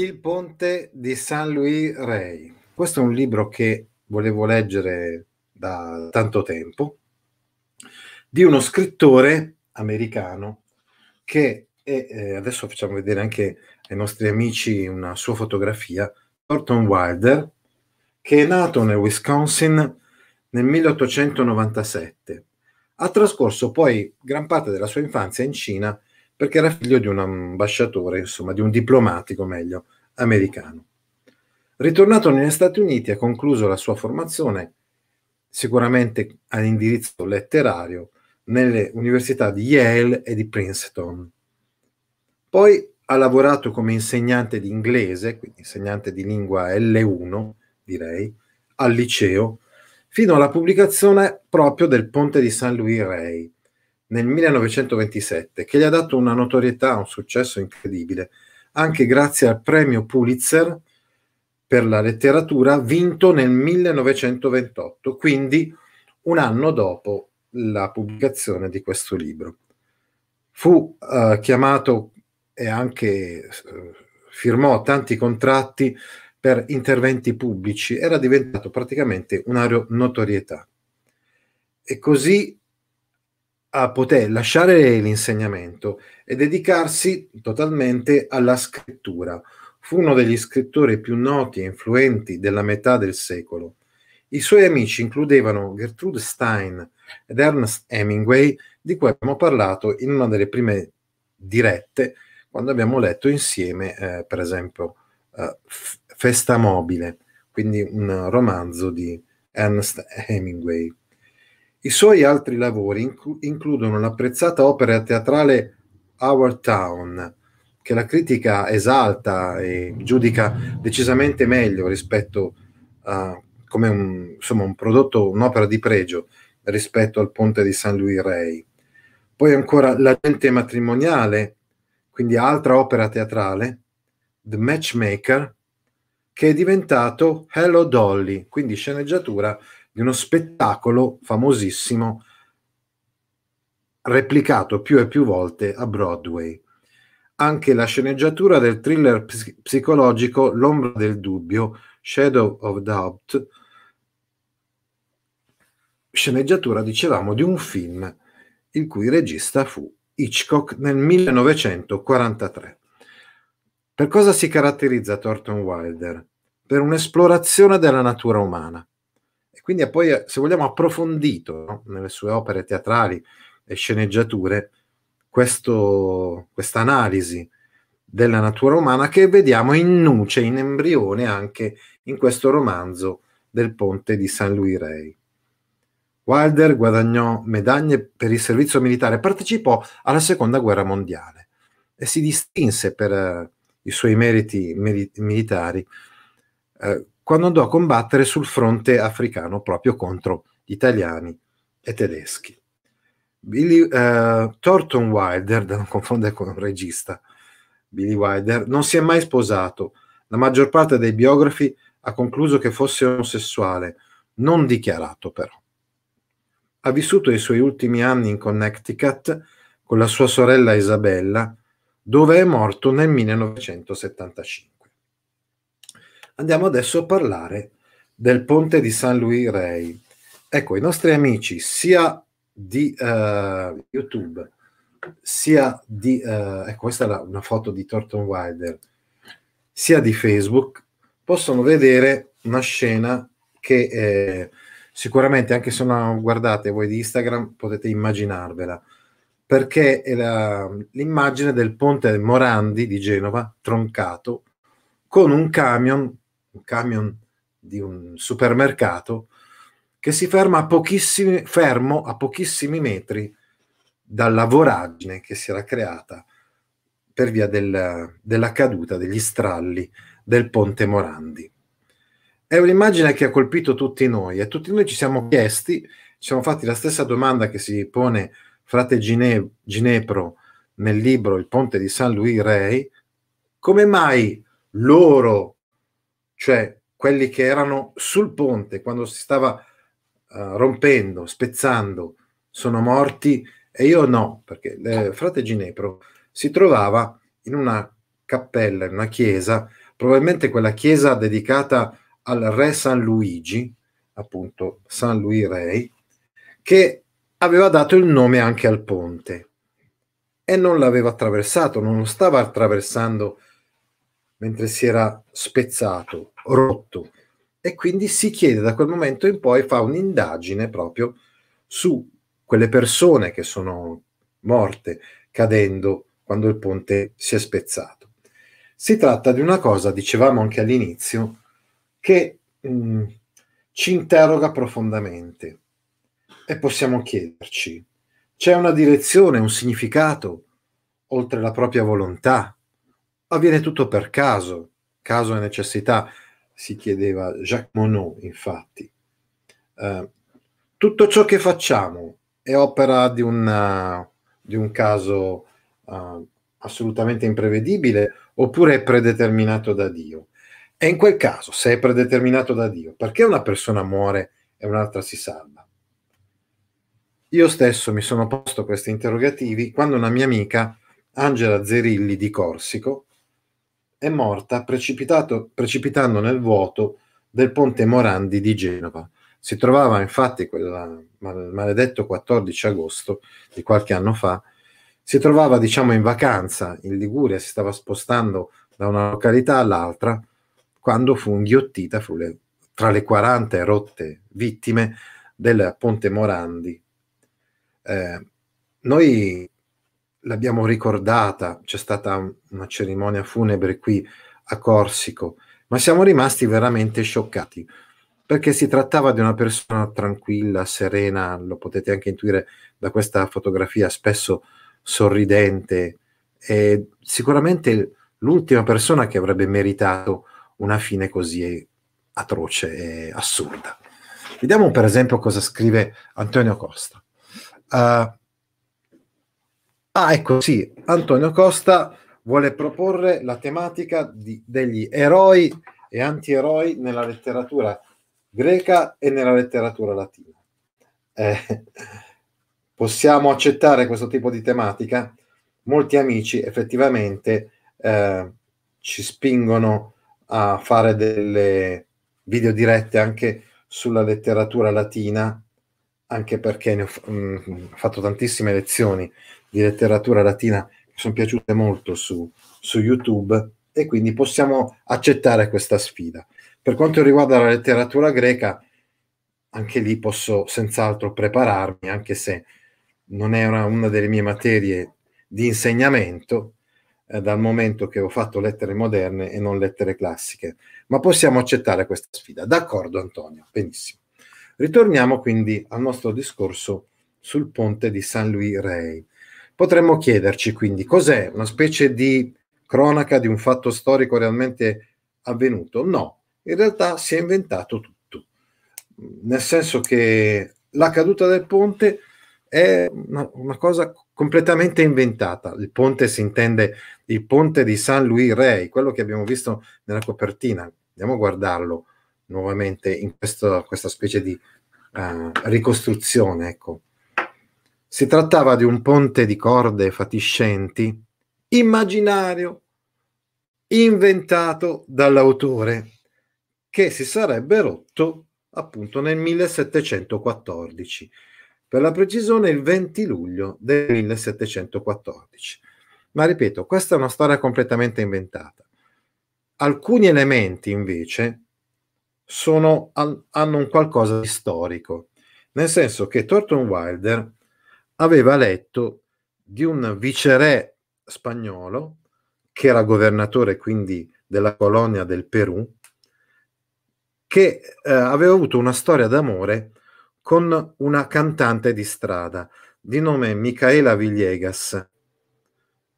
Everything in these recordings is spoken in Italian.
Il ponte di San Luis Rey. Questo è un libro che volevo leggere da tanto tempo, di uno scrittore americano che è, eh, adesso facciamo vedere anche ai nostri amici una sua fotografia, Thornton Wilder, che è nato nel Wisconsin nel 1897. Ha trascorso poi gran parte della sua infanzia in Cina perché era figlio di un ambasciatore, insomma di un diplomatico meglio, americano. Ritornato negli Stati Uniti ha concluso la sua formazione sicuramente all'indirizzo letterario nelle università di Yale e di Princeton. Poi ha lavorato come insegnante di inglese, quindi insegnante di lingua L1, direi, al liceo, fino alla pubblicazione proprio del Ponte di San Luis Rey, nel 1927 che gli ha dato una notorietà, un successo incredibile, anche grazie al premio Pulitzer per la letteratura vinto nel 1928, quindi un anno dopo la pubblicazione di questo libro. Fu eh, chiamato e anche eh, firmò tanti contratti per interventi pubblici, era diventato praticamente una notorietà. E così a poter lasciare l'insegnamento e dedicarsi totalmente alla scrittura. Fu uno degli scrittori più noti e influenti della metà del secolo. I suoi amici includevano Gertrude Stein ed Ernest Hemingway, di cui abbiamo parlato in una delle prime dirette, quando abbiamo letto insieme, eh, per esempio, eh, Festa Mobile, quindi un romanzo di Ernest Hemingway. I suoi altri lavori inclu- includono l'apprezzata opera teatrale Our Town, che la critica esalta e giudica decisamente meglio rispetto a come un, insomma, un prodotto, un'opera di pregio rispetto al ponte di San Luis Rey. Poi ancora L'agente matrimoniale, quindi altra opera teatrale, The Matchmaker, che è diventato Hello Dolly, quindi sceneggiatura di uno spettacolo famosissimo replicato più e più volte a Broadway. Anche la sceneggiatura del thriller ps- psicologico L'ombra del dubbio, Shadow of Doubt, sceneggiatura, dicevamo, di un film il cui regista fu Hitchcock nel 1943. Per cosa si caratterizza Thornton Wilder? Per un'esplorazione della natura umana quindi ha eh, poi, eh, se vogliamo, approfondito no? nelle sue opere teatrali e sceneggiature questa analisi della natura umana che vediamo in nuce, in embrione anche in questo romanzo del ponte di San Luis Rey. Wilder guadagnò medaglie per il servizio militare, partecipò alla seconda guerra mondiale e si distinse per uh, i suoi meriti mili- militari uh, quando andò a combattere sul fronte africano proprio contro italiani e tedeschi. Billy, uh, Thornton Wilder, da non confondere con un regista, Billy Wilder, non si è mai sposato. La maggior parte dei biografi ha concluso che fosse omosessuale, non dichiarato però. Ha vissuto i suoi ultimi anni in Connecticut con la sua sorella Isabella, dove è morto nel 1975. Andiamo adesso a parlare del ponte di San Luis Rey. Ecco, i nostri amici sia di uh, YouTube sia di... Uh, ecco, questa è una foto di Thornton Wilder, sia di Facebook, possono vedere una scena che eh, sicuramente, anche se non guardate voi di Instagram, potete immaginarvela, perché è l'immagine del ponte Morandi di Genova, troncato, con un camion un camion di un supermercato che si ferma a pochissimi, fermo a pochissimi metri dalla voragine che si era creata per via del, della caduta, degli stralli del ponte Morandi. È un'immagine che ha colpito tutti noi e tutti noi ci siamo chiesti, ci siamo fatti la stessa domanda che si pone frate Gine, Ginepro nel libro Il ponte di San Luis Rey, come mai loro cioè quelli che erano sul ponte quando si stava uh, rompendo, spezzando, sono morti e io no, perché il eh, frate Ginepro si trovava in una cappella, in una chiesa, probabilmente quella chiesa dedicata al re San Luigi, appunto San Luis Rei, che aveva dato il nome anche al ponte e non l'aveva attraversato, non lo stava attraversando mentre si era spezzato, rotto. E quindi si chiede da quel momento in poi, fa un'indagine proprio su quelle persone che sono morte cadendo quando il ponte si è spezzato. Si tratta di una cosa, dicevamo anche all'inizio, che mh, mm, ci interroga profondamente e possiamo chiederci, c'è una direzione, un significato oltre la propria volontà, avviene tutto per caso, caso e necessità, si chiedeva Jacques Monod, infatti. Eh, tutto ciò che facciamo è opera di, una, di un caso eh, assolutamente imprevedibile oppure è predeterminato da Dio? E in quel caso, se è predeterminato da Dio, perché una persona muore e un'altra si salva? Io stesso mi sono posto questi interrogativi quando una mia amica, Angela Zerilli di Corsico, è morta precipitando nel vuoto del ponte Morandi di Genova. Si trovava infatti quel maledetto 14 agosto di qualche anno fa, si trovava diciamo in vacanza in Liguria, si stava spostando da una località all'altra quando fu inghiottita fu le, tra le 40 rotte vittime del ponte Morandi. Eh, noi l'abbiamo ricordata, c'è stata una cerimonia funebre qui a Corsico, ma siamo rimasti veramente scioccati perché si trattava di una persona tranquilla, serena, lo potete anche intuire da questa fotografia, spesso sorridente, e sicuramente l'ultima persona che avrebbe meritato una fine così atroce e assurda. Vediamo per esempio cosa scrive Antonio Costa. Uh, Ah, ecco sì, Antonio Costa vuole proporre la tematica di, degli eroi e antieroi nella letteratura greca e nella letteratura latina. Eh, possiamo accettare questo tipo di tematica? Molti amici effettivamente eh, ci spingono a fare delle video dirette anche sulla letteratura latina anche perché ne ho, mh, mm, ho fatto tantissime lezioni di letteratura latina che sono piaciute molto su, su YouTube e quindi possiamo accettare questa sfida. Per quanto riguarda la letteratura greca, anche lì posso senz'altro prepararmi, anche se non era una delle mie materie di insegnamento, eh, dal momento che ho fatto lettere moderne e non lettere classiche. Ma possiamo accettare questa sfida. D'accordo, Antonio, benissimo. Ritorniamo quindi al nostro discorso sul ponte di San Luis Rey. Potremmo chiederci quindi cos'è una specie di cronaca di un fatto storico realmente avvenuto? No, in realtà si è inventato tutto, nel senso che la caduta del ponte è una, una cosa completamente inventata. Il ponte si intende il ponte di San Luis Rey, quello che abbiamo visto nella copertina. Andiamo a guardarlo nuovamente in questo, questa specie di uh, ricostruzione. Ecco. Si trattava di un ponte di corde fatiscenti, immaginario, inventato dall'autore, che si sarebbe rotto appunto nel 1714, per la precisione il 20 luglio del 1714. Ma ripeto, questa è una storia completamente inventata. Alcuni elementi invece sono, hanno un qualcosa di storico, nel senso che Thornton Wilder aveva letto di un viceré spagnolo che era governatore quindi della colonia del Perù, che eh, aveva avuto una storia d'amore con una cantante di strada di nome Micaela Villegas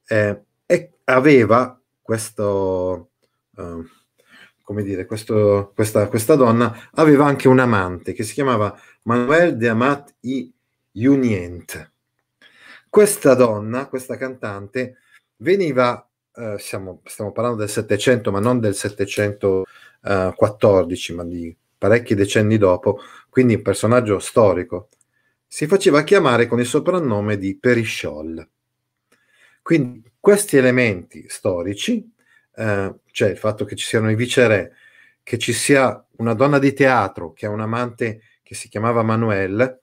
eh, e aveva questo... Eh, come dire, questo, questa, questa, donna aveva anche un amante che si chiamava Manuel de Amat y Unient. Questa donna, questa cantante, veniva, eh, siamo, stiamo parlando del Settecento, ma non del 714, eh, ma di parecchi decenni dopo, quindi un personaggio storico, si faceva chiamare con il soprannome di Perisciol. Quindi questi elementi storici eh, cioè il fatto che ci siano i viceré, che ci sia una donna di teatro che ha un amante che si chiamava Manuel,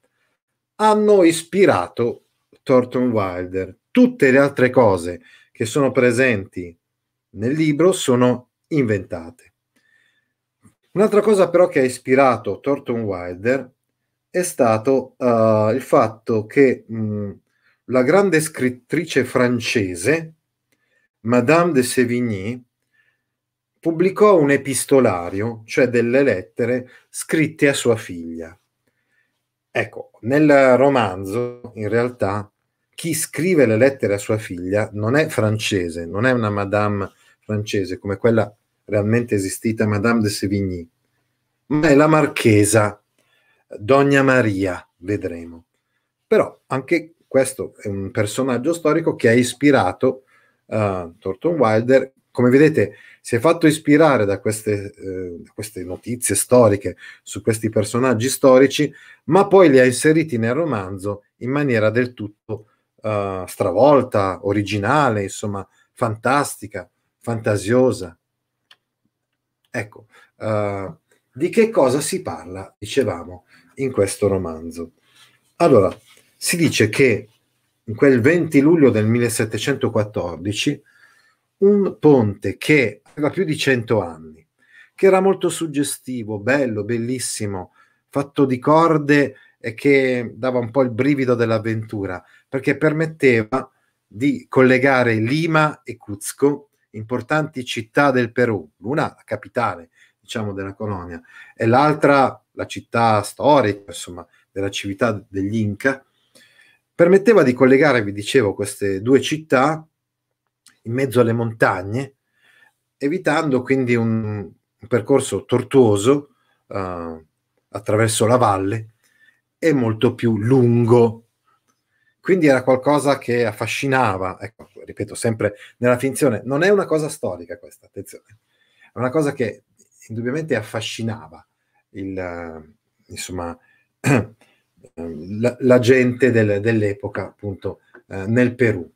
hanno ispirato Thornton Wilder. Tutte le altre cose che sono presenti nel libro sono inventate. Un'altra cosa però che ha ispirato Thornton Wilder è stato uh, il fatto che mh, la grande scrittrice francese, Madame de Sévigné, pubblicò un epistolario, cioè delle lettere scritte a sua figlia. Ecco, nel romanzo, in realtà, chi scrive le lettere a sua figlia non è francese, non è una madame francese come quella realmente esistita, Madame de Sévigny, ma è la marchesa, Donna Maria, vedremo. Però anche questo è un personaggio storico che ha ispirato uh, Thornton Wilder. Come vedete, si è fatto ispirare da queste, eh, queste, notizie storiche su questi personaggi storici, ma poi li ha inseriti nel romanzo in maniera del tutto eh, stravolta, originale, insomma, fantastica, fantasiosa. Ecco, eh, di che cosa si parla, dicevamo, in questo romanzo? Allora, si dice che in quel 20 luglio del 1714 un ponte che aveva più di 100 anni, che era molto suggestivo, bello, bellissimo, fatto di corde e che dava un po' il brivido dell'avventura, perché permetteva di collegare Lima e Cuzco, importanti città del Perù, l'una la capitale, diciamo, della colonia, e l'altra la città storica, insomma, della civiltà degli Inca, permetteva di collegare, vi dicevo, queste due città in mezzo alle montagne, evitando quindi un, un percorso tortuoso uh, attraverso la valle e molto più lungo. Quindi era qualcosa che affascinava, ecco, ripeto sempre nella finzione, non è una cosa storica questa, attenzione, è una cosa che indubbiamente affascinava il, eh, insomma, la, la gente del, dell'epoca appunto eh, nel Perù.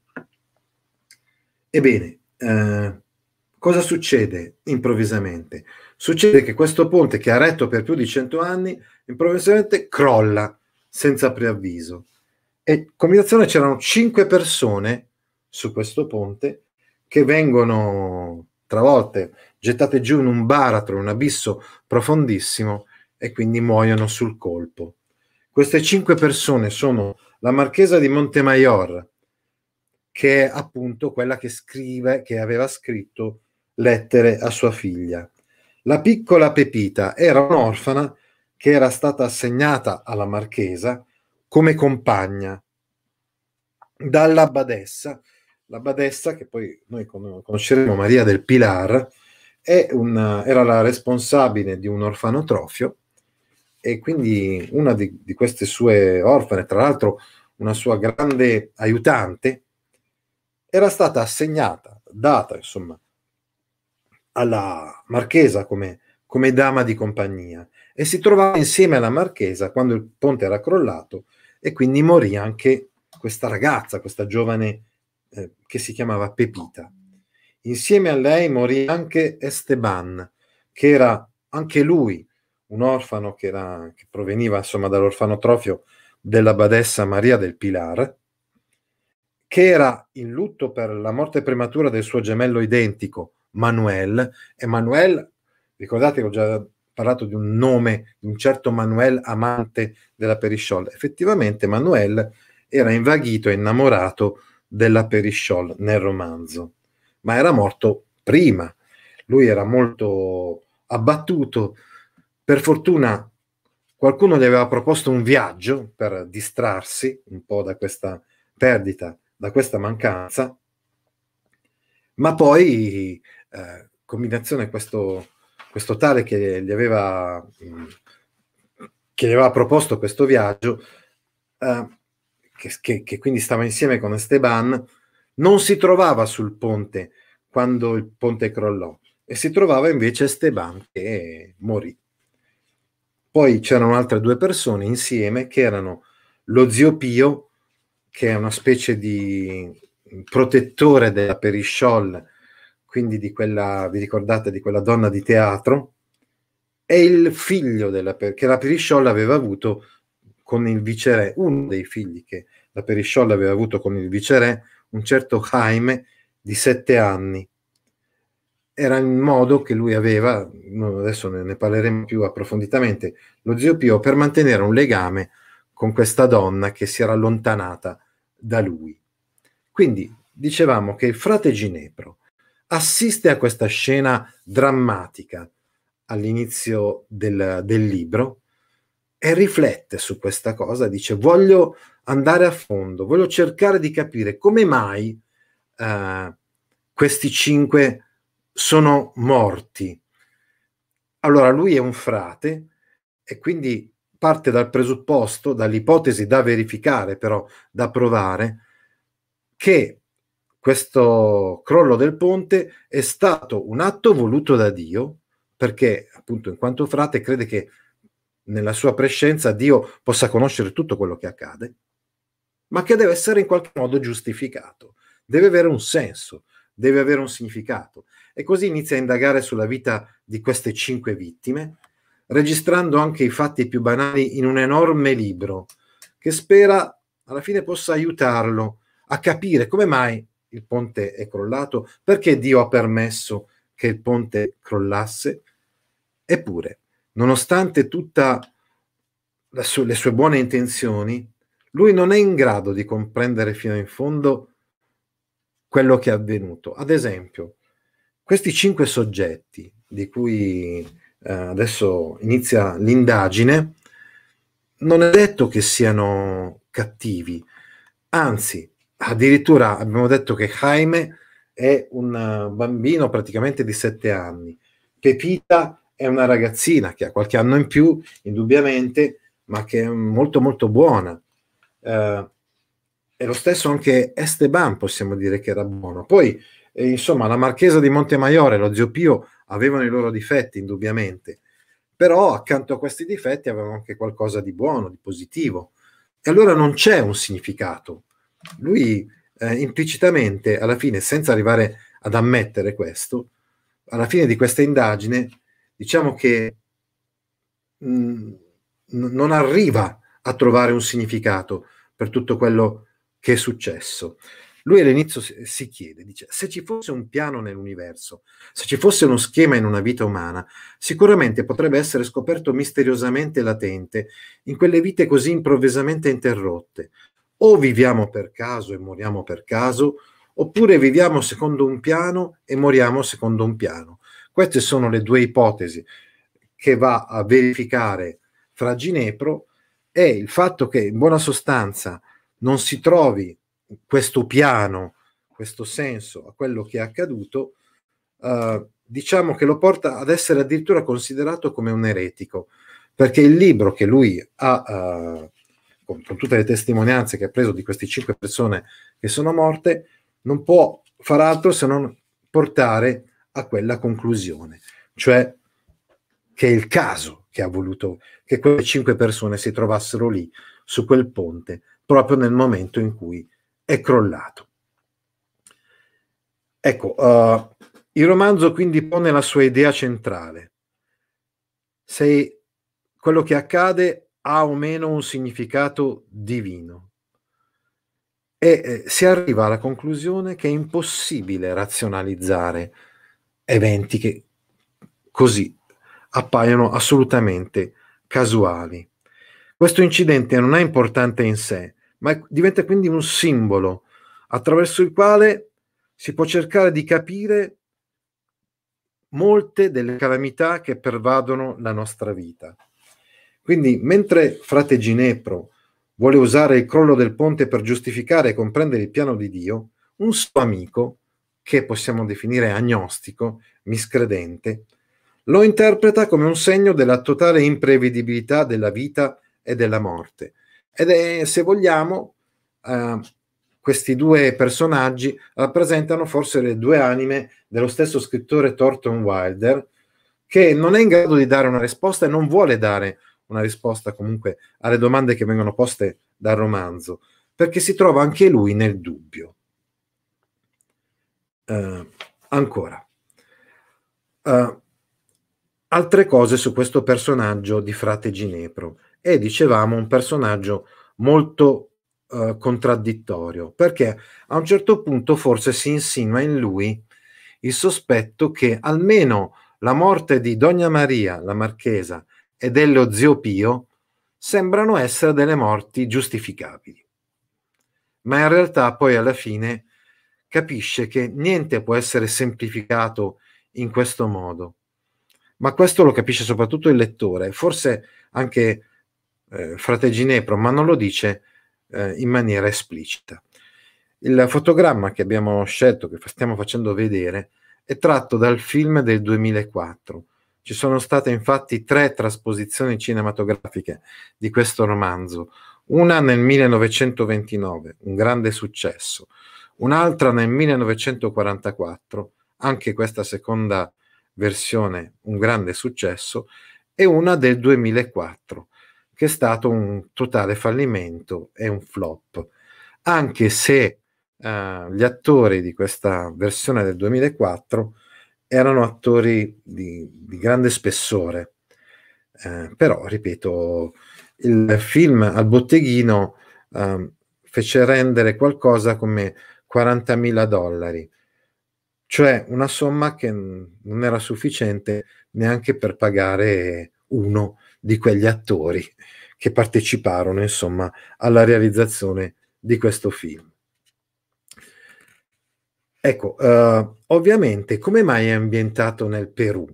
Ebbene, eh, cosa succede improvvisamente? Succede che questo ponte che ha retto per più di cento anni improvvisamente crolla senza preavviso. E combinazione c'erano cinque persone su questo ponte che vengono travolte, gettate giù in un baratro, in un abisso profondissimo e quindi muoiono sul colpo. Queste cinque persone sono la marchesa di Montemayor, che è appunto quella che scrive, che aveva scritto lettere a sua figlia. La piccola Pepita era un'orfana che era stata assegnata alla marchesa come compagna dalla badessa, la badessa che poi noi conosceremo Maria del Pilar, una, era la responsabile di un orfanotrofio e quindi una di, di queste sue orfane, tra l'altro una sua grande aiutante, era stata assegnata, data insomma, alla marchesa come, come dama di compagnia e si trovava insieme alla marchesa quando il ponte era crollato e quindi morì anche questa ragazza, questa giovane eh, che si chiamava Pepita. Insieme a lei morì anche Esteban, che era anche lui un orfano che, era, che proveniva insomma dall'orfanotrofio della badessa Maria del Pilar che era in lutto per la morte prematura del suo gemello identico, Manuel. E Manuel, ricordate, ho già parlato di un nome, di un certo Manuel amante della Perisciol. Effettivamente Manuel era invaghito e innamorato della Perisciol nel romanzo, ma era morto prima. Lui era molto abbattuto. Per fortuna qualcuno gli aveva proposto un viaggio per distrarsi un po' da questa perdita da questa mancanza, ma poi eh, combinazione questo, questo tale che gli aveva, mm, che gli aveva proposto questo viaggio, eh, che, che, che, quindi stava insieme con Esteban, non si trovava sul ponte quando il ponte crollò e si trovava invece Esteban che morì. Poi c'erano altre due persone insieme che erano lo zio Pio che è una specie di protettore della Perishol, quindi di quella, vi ricordate, di quella donna di teatro, è il figlio della, che la Perishol aveva avuto con il viceré, uno dei figli che la Perishol aveva avuto con il viceré, un certo Jaime di sette anni. Era il modo che lui aveva, adesso ne parleremo più approfonditamente, lo zio Pio, per mantenere un legame con questa donna che si era allontanata da lui. Quindi dicevamo che il frate Ginepro assiste a questa scena drammatica all'inizio del, del libro e riflette su questa cosa, dice voglio andare a fondo, voglio cercare di capire come mai eh, questi cinque sono morti. Allora lui è un frate e quindi parte dal presupposto, dall'ipotesi da verificare, però da provare, che questo crollo del ponte è stato un atto voluto da Dio, perché appunto in quanto frate crede che nella sua prescenza Dio possa conoscere tutto quello che accade, ma che deve essere in qualche modo giustificato, deve avere un senso, deve avere un significato. E così inizia a indagare sulla vita di queste cinque vittime, registrando anche i fatti più banali in un enorme libro che spera alla fine possa aiutarlo a capire come mai il ponte è crollato, perché Dio ha permesso che il ponte crollasse. Eppure, nonostante tutte su- le sue buone intenzioni, lui non è in grado di comprendere fino in fondo quello che è avvenuto. Ad esempio, questi cinque soggetti di cui eh, adesso inizia l'indagine, non è detto che siano cattivi, anzi, addirittura abbiamo detto che Jaime è un bambino praticamente di sette anni, Pepita è una ragazzina che ha qualche anno in più, indubbiamente, ma che è molto molto buona. Eh, e lo stesso anche Esteban possiamo dire che era buono. Poi, eh, insomma, la marchesa di Montemaiore, lo zio Pio, avevano i loro difetti indubbiamente, però accanto a questi difetti avevano anche qualcosa di buono, di positivo. E allora non c'è un significato. Lui eh, implicitamente, alla fine, senza arrivare ad ammettere questo, alla fine di questa indagine, diciamo che mh, mm, non arriva a trovare un significato per tutto quello che è successo. Lui all'inizio si chiede, dice, se ci fosse un piano nell'universo, se ci fosse uno schema in una vita umana, sicuramente potrebbe essere scoperto misteriosamente latente in quelle vite così improvvisamente interrotte. O viviamo per caso e moriamo per caso, oppure viviamo secondo un piano e moriamo secondo un piano. Queste sono le due ipotesi che va a verificare fra Ginepro e il fatto che in buona sostanza non si trovi questo piano, questo senso a quello che è accaduto, eh, diciamo che lo porta ad essere addirittura considerato come un eretico, perché il libro che lui ha, eh, con, con tutte le testimonianze che ha preso di queste cinque persone che sono morte, non può far altro se non portare a quella conclusione, cioè che è il caso che ha voluto che quelle cinque persone si trovassero lì su quel ponte proprio nel momento in cui è crollato. Ecco, uh, il romanzo quindi pone la sua idea centrale. Se quello che accade ha o meno un significato divino. E eh, si arriva alla conclusione che è impossibile razionalizzare eventi che così appaiono assolutamente casuali. Questo incidente non è importante in sé, ma diventa quindi un simbolo attraverso il quale si può cercare di capire molte delle calamità che pervadono la nostra vita. Quindi, mentre frate Ginepro vuole usare il crollo del ponte per giustificare e comprendere il piano di Dio, un suo amico, che possiamo definire agnostico, miscredente, lo interpreta come un segno della totale imprevedibilità della vita e della morte, ed è, se vogliamo, eh, questi due personaggi rappresentano forse le due anime dello stesso scrittore Thornton Wilder, che non è in grado di dare una risposta e non vuole dare una risposta comunque alle domande che vengono poste dal romanzo, perché si trova anche lui nel dubbio. Uh, ancora, uh, altre cose su questo personaggio di frate Ginepro è, dicevamo, un personaggio molto eh, contraddittorio, perché a un certo punto forse si insinua in lui il sospetto che almeno la morte di Donna Maria, la marchesa, e dello zio Pio sembrano essere delle morti giustificabili. Ma in realtà poi alla fine capisce che niente può essere semplificato in questo modo. Ma questo lo capisce soprattutto il lettore, forse anche eh, frate Ginepro, ma non lo dice eh, in maniera esplicita. Il fotogramma che abbiamo scelto, che stiamo facendo vedere, è tratto dal film del 2004. Ci sono state infatti tre trasposizioni cinematografiche di questo romanzo, una nel 1929, un grande successo, un'altra nel 1944, anche questa seconda versione un grande successo, e una del 2004, che è stato un totale fallimento e un flop, anche se eh, gli attori di questa versione del 2004 erano attori di, di grande spessore. Eh, però, ripeto, il film al botteghino eh, fece rendere qualcosa come 40.000 dollari, cioè una somma che non era sufficiente neanche per pagare uno di quegli attori che parteciparono insomma alla realizzazione di questo film. Ecco, eh, ovviamente come mai è ambientato nel Perù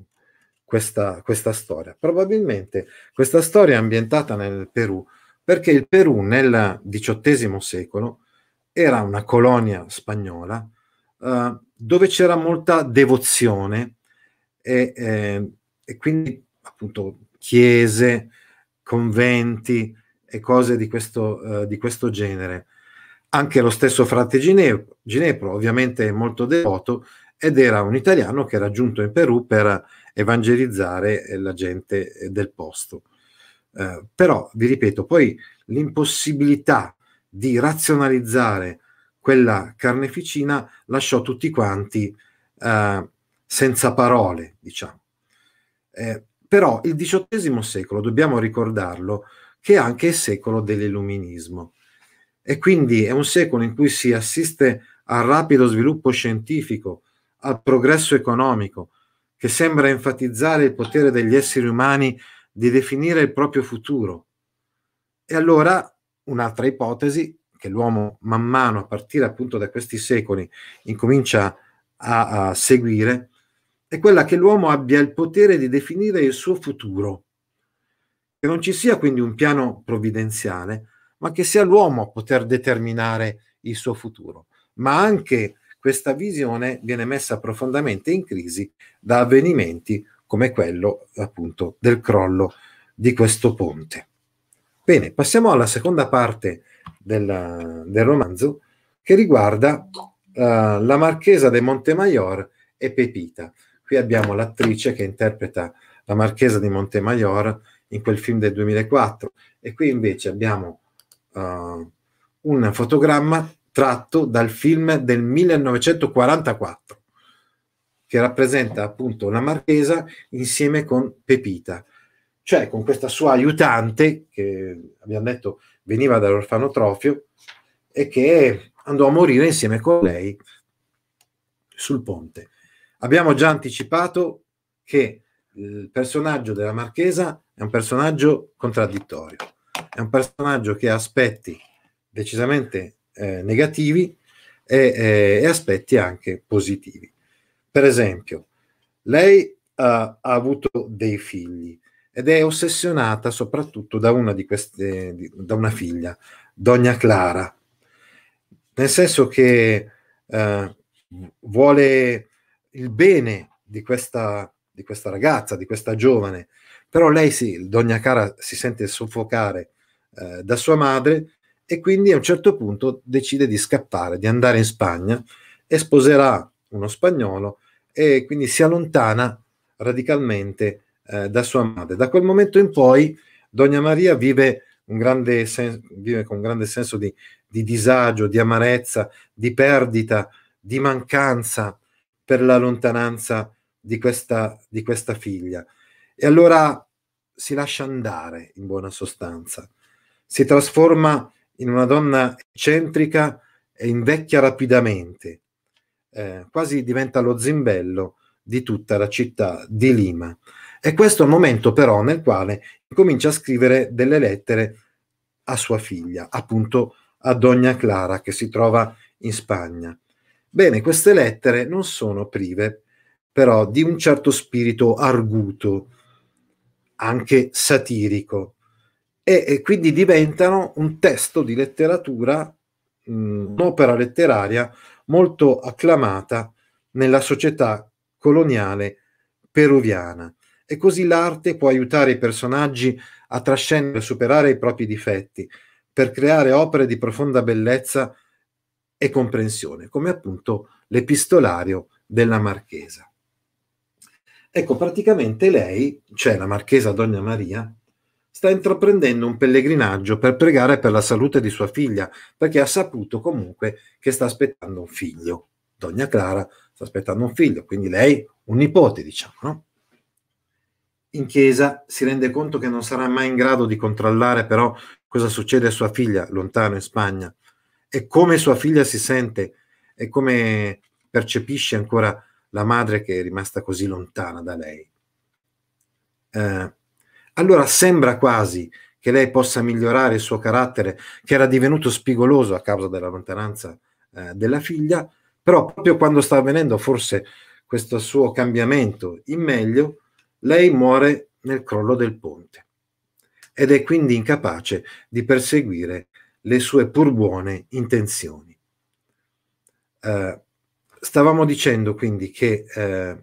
questa, questa storia? Probabilmente questa storia è ambientata nel Perù perché il Perù nel XVIII secolo era una colonia spagnola eh, dove c'era molta devozione e, eh, e quindi appunto chiese, conventi e cose di questo, eh, di questo genere. Anche lo stesso frate Ginepro, Ginepro ovviamente molto devoto, ed era un italiano che era giunto in Perù per evangelizzare eh, la gente eh, del posto. Eh, però, vi ripeto, poi l'impossibilità di razionalizzare quella carneficina lasciò tutti quanti eh, senza parole, diciamo. Eh, però il XVIII secolo, dobbiamo ricordarlo, che è anche il secolo dell'illuminismo. E quindi è un secolo in cui si assiste al rapido sviluppo scientifico, al progresso economico, che sembra enfatizzare il potere degli esseri umani di definire il proprio futuro. E allora un'altra ipotesi, che l'uomo man mano, a partire appunto da questi secoli, incomincia a, a seguire, è quella che l'uomo abbia il potere di definire il suo futuro, che non ci sia quindi un piano provvidenziale, ma che sia l'uomo a poter determinare il suo futuro. Ma anche questa visione viene messa profondamente in crisi da avvenimenti come quello appunto del crollo di questo ponte. Bene, passiamo alla seconda parte del, del romanzo che riguarda uh, la marchesa de Montemayor e Pepita. Qui abbiamo l'attrice che interpreta la Marchesa di Montemayor in quel film del 2004 e qui invece abbiamo uh, un fotogramma tratto dal film del 1944 che rappresenta appunto la Marchesa insieme con Pepita, cioè con questa sua aiutante che abbiamo detto veniva dall'orfanotrofio e che andò a morire insieme con lei sul ponte. Abbiamo già anticipato che il personaggio della Marchesa è un personaggio contraddittorio, è un personaggio che ha aspetti decisamente eh, negativi e, e, eh, e, aspetti anche positivi. Per esempio, lei uh, ha avuto dei figli ed è ossessionata soprattutto da una, di queste, di, da una figlia, Donna Clara, nel senso che uh, vuole il bene di questa, di questa ragazza, di questa giovane. Però lei, sì, Donna Cara si sente soffocare eh, da sua madre e quindi a un certo punto decide di scappare, di andare in Spagna e sposerà uno spagnolo e quindi si allontana radicalmente eh, da sua madre. Da quel momento in poi Donna Maria vive, un sen- vive con un grande senso di, di, disagio, di amarezza, di perdita, di mancanza, per la lontananza di questa, di questa figlia. E allora si lascia andare, in buona sostanza. Si trasforma in una donna eccentrica e invecchia rapidamente. Eh, quasi diventa lo zimbello di tutta la città di Lima. E questo è un momento però nel quale comincia a scrivere delle lettere a sua figlia, appunto a Donna Clara, che si trova in Spagna. Bene, queste lettere non sono prive però di un certo spirito arguto, anche satirico, e, e quindi diventano un testo di letteratura, mh, un'opera letteraria molto acclamata nella società coloniale peruviana. E così l'arte può aiutare i personaggi a trascendere e superare i propri difetti per creare opere di profonda bellezza e comprensione, come appunto l'epistolario della Marchesa. Ecco, praticamente lei, cioè la Marchesa Donna Maria, sta intraprendendo un pellegrinaggio per pregare per la salute di sua figlia, perché ha saputo comunque che sta aspettando un figlio. Donna Clara sta aspettando un figlio, quindi lei un nipote, diciamo, no? In chiesa si rende conto che non sarà mai in grado di controllare però cosa succede a sua figlia lontano in Spagna, e come sua figlia si sente e come percepisce ancora la madre che è rimasta così lontana da lei. Eh, allora sembra quasi che lei possa migliorare il suo carattere, che era divenuto spigoloso a causa della lontananza eh, della figlia, però proprio quando sta avvenendo forse questo suo cambiamento in meglio, lei muore nel crollo del ponte ed è quindi incapace di perseguire le sue pur buone intenzioni. Eh, stavamo dicendo quindi che eh,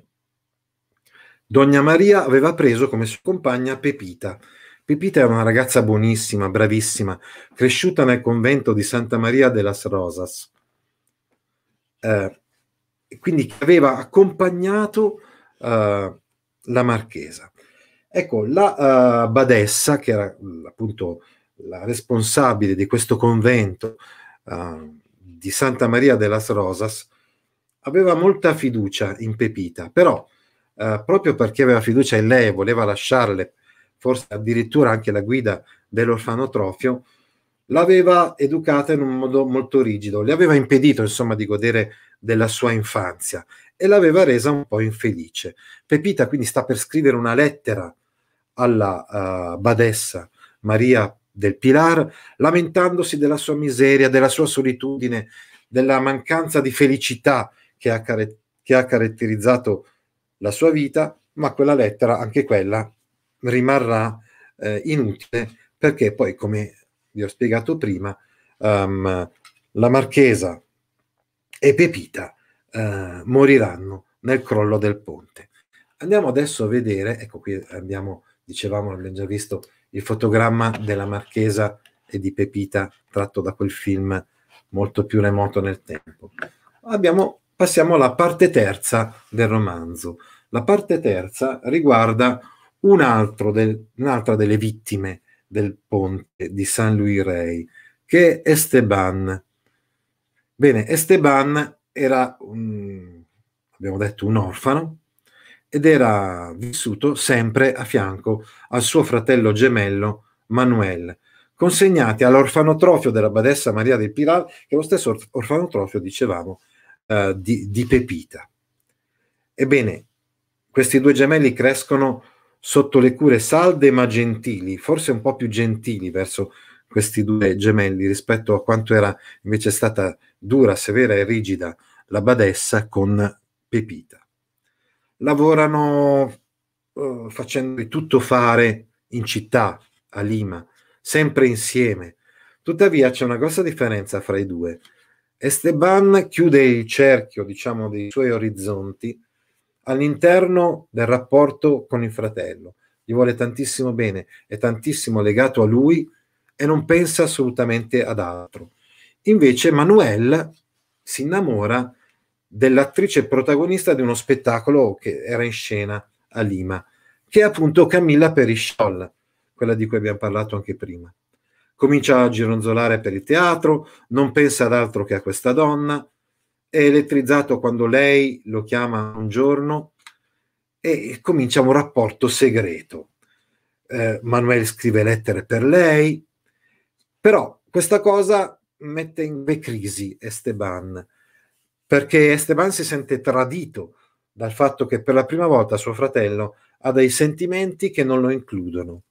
Donna Maria aveva preso come sua compagna Pepita. Pepita era una ragazza buonissima, bravissima, cresciuta nel convento di Santa Maria de las Rosas. Eh, quindi aveva accompagnato eh, la marchesa. Ecco, la eh, badessa, che era appunto la responsabile di questo convento uh, di Santa Maria de las Rosas, aveva molta fiducia in Pepita, però uh, proprio perché aveva fiducia in lei e voleva lasciarle, forse addirittura anche la guida dell'orfanotrofio, l'aveva educata in un modo molto rigido, le aveva impedito insomma di godere della sua infanzia e l'aveva resa un po' infelice. Pepita quindi sta per scrivere una lettera alla uh, badessa Maria del Pilar, lamentandosi della sua miseria, della sua solitudine, della mancanza di felicità che ha, care- che ha caratterizzato la sua vita, ma quella lettera, anche quella, rimarrà eh, inutile perché poi, come vi ho spiegato prima, um, la Marchesa e Pepita eh, moriranno nel crollo del ponte. Andiamo adesso a vedere, ecco qui abbiamo, dicevamo, l'abbiamo già visto, il fotogramma della Marchesa e di Pepita tratto da quel film molto più remoto nel tempo. Abbiamo, passiamo alla parte terza del romanzo. La parte terza riguarda un del, un'altra delle vittime del ponte di San Luis Rey, che è Esteban. Bene, Esteban era, un, abbiamo detto, un orfano ed era vissuto sempre a fianco al suo fratello gemello Manuel, consegnati all'orfanotrofio della badessa Maria del Pilar, che è lo stesso orfanotrofio, dicevamo, eh, di, di Pepita. Ebbene, questi due gemelli crescono sotto le cure salde ma gentili, forse un po' più gentili verso questi due gemelli rispetto a quanto era invece stata dura, severa e rigida la badessa con Pepita lavorano eh, facendo di tutto fare in città, a Lima, sempre insieme. Tuttavia c'è una grossa differenza fra i due. Esteban chiude il cerchio, diciamo, dei suoi orizzonti all'interno del rapporto con il fratello. Gli vuole tantissimo bene, è tantissimo legato a lui e non pensa assolutamente ad altro. Invece Manuel si innamora dell'attrice protagonista di uno spettacolo che era in scena a Lima, che è appunto Camilla Perisciol, quella di cui abbiamo parlato anche prima. Comincia a gironzolare per il teatro, non pensa ad altro che a questa donna, è elettrizzato quando lei lo chiama un giorno e comincia un rapporto segreto. Eh, Manuel scrive lettere per lei, però questa cosa mette in crisi Esteban, perché Esteban si sente tradito dal fatto che per la prima volta suo fratello ha dei sentimenti che non lo includono.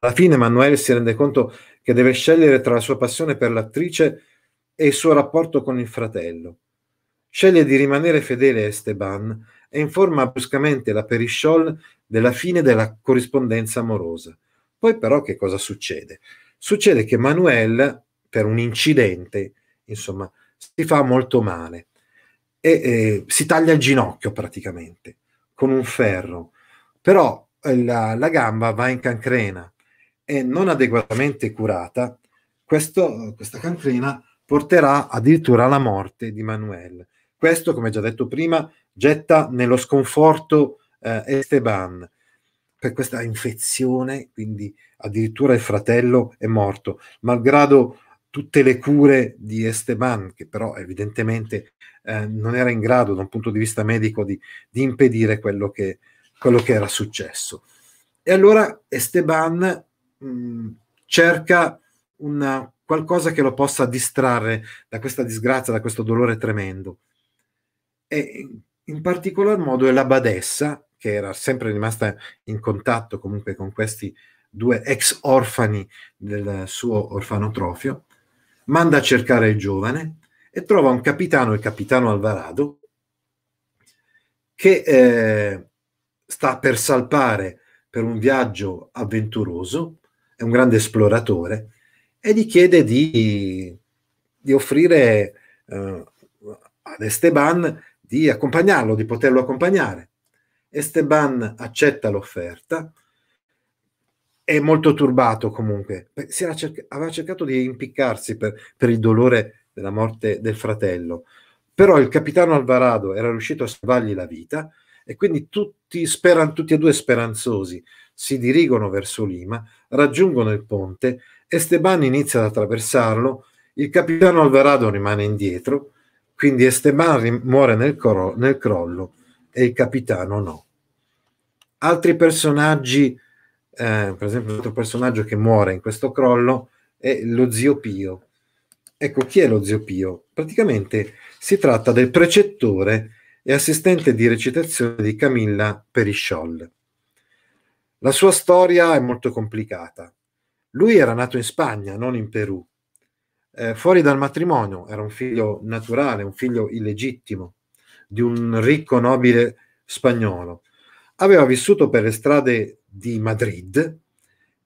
Alla fine Manuel si rende conto che deve scegliere tra la sua passione per l'attrice e il suo rapporto con il fratello. Sceglie di rimanere fedele a Esteban e informa bruscamente la Perishol della fine della corrispondenza amorosa. Poi però che cosa succede? Succede che Manuel, per un incidente, insomma, si fa molto male e eh, si taglia il ginocchio praticamente con un ferro, però eh, la, la, gamba va in cancrena e non adeguatamente curata, questo, questa cancrena porterà addirittura alla morte di Manuel. Questo, come già detto prima, getta nello sconforto eh, Esteban per questa infezione, quindi addirittura il fratello è morto, malgrado tutte le cure di Esteban, che però evidentemente eh, non era in grado da un punto di vista medico di, di impedire quello che, quello che, era successo. E allora Esteban mh, mm, cerca una, qualcosa che lo possa distrarre da questa disgrazia, da questo dolore tremendo. E in particolar modo è la badessa, che era sempre rimasta in contatto comunque con questi due ex orfani del suo orfanotrofio, manda a cercare il giovane e trova un capitano, il capitano Alvarado, che eh, sta per salpare per un viaggio avventuroso, è un grande esploratore, e gli chiede di, di offrire eh, ad Esteban di accompagnarlo, di poterlo accompagnare. Esteban accetta l'offerta, è molto turbato comunque. Cerc- aveva cercato di impiccarsi per, per, il dolore della morte del fratello, però il capitano Alvarado era riuscito a salvargli la vita e quindi tutti, speran- tutti e due speranzosi si dirigono verso Lima, raggiungono il ponte, Esteban inizia ad attraversarlo, il capitano Alvarado rimane indietro, quindi Esteban rim- muore nel, coro- nel crollo e il capitano no. Altri personaggi eh, per esempio un altro personaggio che muore in questo crollo è lo zio Pio. Ecco, chi è lo zio Pio? Praticamente si tratta del precettore e assistente di recitazione di Camilla Perisciol. La sua storia è molto complicata. Lui era nato in Spagna, non in Perù. Eh, fuori dal matrimonio era un figlio naturale, un figlio illegittimo di un ricco nobile spagnolo. Aveva vissuto per le strade di Madrid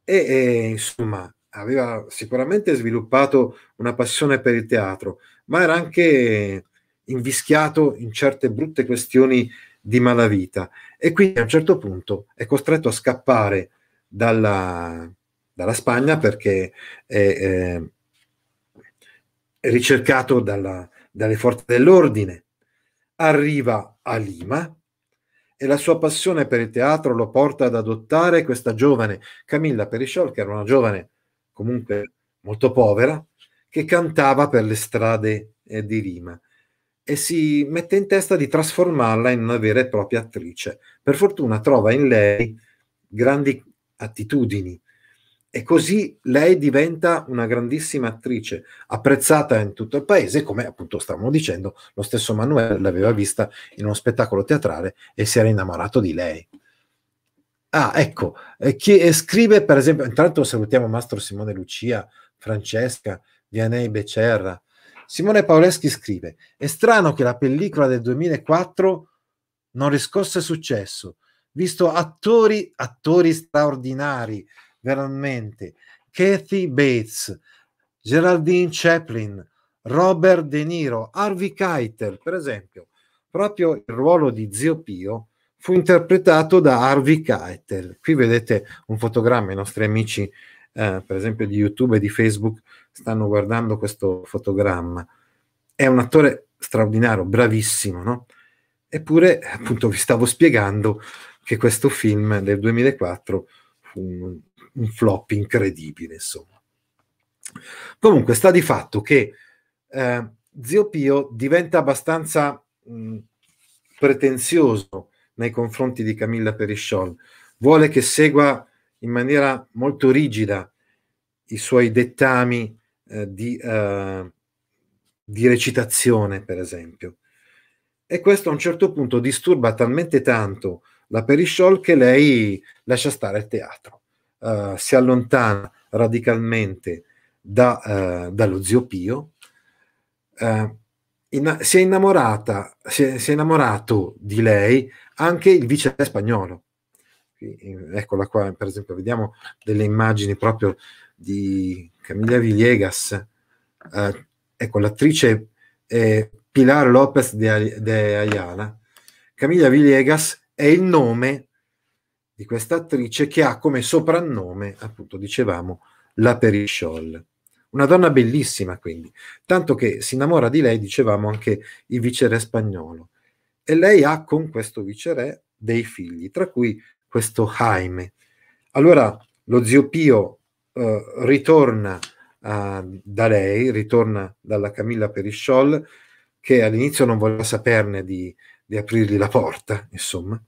e, e insomma aveva sicuramente sviluppato una passione per il teatro, ma era anche invischiato in certe brutte questioni di malavita e quindi a un certo punto è costretto a scappare dalla, dalla Spagna perché è, è eh, ricercato dalla, dalle forze dell'ordine. Arriva a Lima e la sua passione per il teatro lo porta ad adottare questa giovane Camilla Perisciol, che era una giovane comunque molto povera, che cantava per le strade eh, di Rima e si mette in testa di trasformarla in una vera e propria attrice. Per fortuna trova in lei grandi attitudini, e così lei diventa una grandissima attrice, apprezzata in tutto il paese, come appunto stavamo dicendo, lo stesso Manuel l'aveva vista in uno spettacolo teatrale e si era innamorato di lei. Ah, ecco, eh, chi, eh, scrive per esempio, intanto salutiamo Mastro Simone Lucia, Francesca, Vianey Becerra. Simone Paoleschi scrive, è strano che la pellicola del 2004 non riscosse successo, visto attori, attori straordinari, veramente Kathy Bates, Geraldine Chaplin, Robert De Niro, Harvey Keitel, per esempio, proprio il ruolo di Zio Pio fu interpretato da Harvey Keitel. Qui vedete un fotogramma, i nostri amici, eh, per esempio di YouTube e di Facebook, stanno guardando questo fotogramma. È un attore straordinario, bravissimo, no? Eppure, appunto, vi stavo spiegando che questo film del 2004 fu un, un flop incredibile, insomma. Comunque, sta di fatto che eh, Zio Pio diventa abbastanza mh, pretenzioso nei confronti di Camilla Perisciol, vuole che segua in maniera molto rigida i suoi dettami eh, di, eh, di recitazione, per esempio. E questo a un certo punto disturba talmente tanto la Perisciol che lei lascia stare il teatro eh, si allontana radicalmente da, eh, dallo zio Pio, eh, in, si, è innamorata, si è, si, è, innamorato di lei anche il vice spagnolo. Eh, eccola qua, per esempio, vediamo delle immagini proprio di Camilla Villegas. Eh, ecco, l'attrice Pilar López de, de Ayala. Camilla Villegas è il nome di questa attrice che ha come soprannome, appunto dicevamo, la Perishol. Una donna bellissima quindi, tanto che si innamora di lei, dicevamo, anche il viceré spagnolo. E lei ha con questo viceré dei figli, tra cui questo Jaime. Allora lo zio Pio eh, ritorna eh, da lei, ritorna dalla Camilla Perishol, che all'inizio non voleva saperne di, di aprirgli la porta, insomma,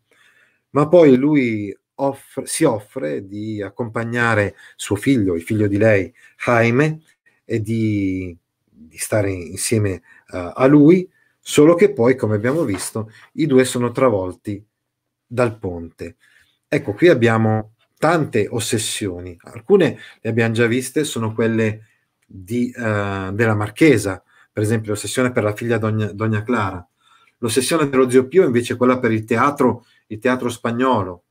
ma poi lui offre, si offre di accompagnare suo figlio, il figlio di lei, Jaime, e di, di stare insieme uh, a lui, solo che poi, come abbiamo visto, i due sono travolti dal ponte. Ecco, qui abbiamo tante ossessioni, alcune le abbiamo già viste, sono quelle di, uh, della Marchesa, per esempio l'ossessione per la figlia Dogna, Dogna Clara, l'ossessione dello zio Pio invece è quella per il teatro, il teatro spagnolo,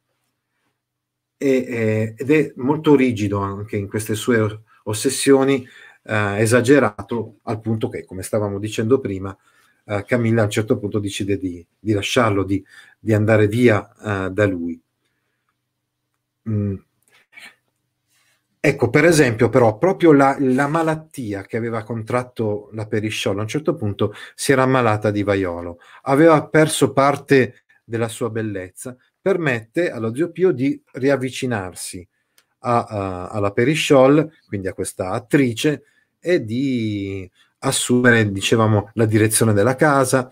e, eh, ed è molto rigido anche in queste sue ossessioni, eh, esagerato al punto che, come stavamo dicendo prima, eh, Camilla a un certo punto decide di, di lasciarlo, di, di, andare via eh, da lui. Mm. Ecco, per esempio, però, proprio la, la, malattia che aveva contratto la Perisciolo a un certo punto si era ammalata di vaiolo, aveva perso parte della sua bellezza permette allo zio Pio di riavvicinarsi a, a, alla Perishol, quindi a questa attrice, e di assumere, dicevamo, la direzione della casa,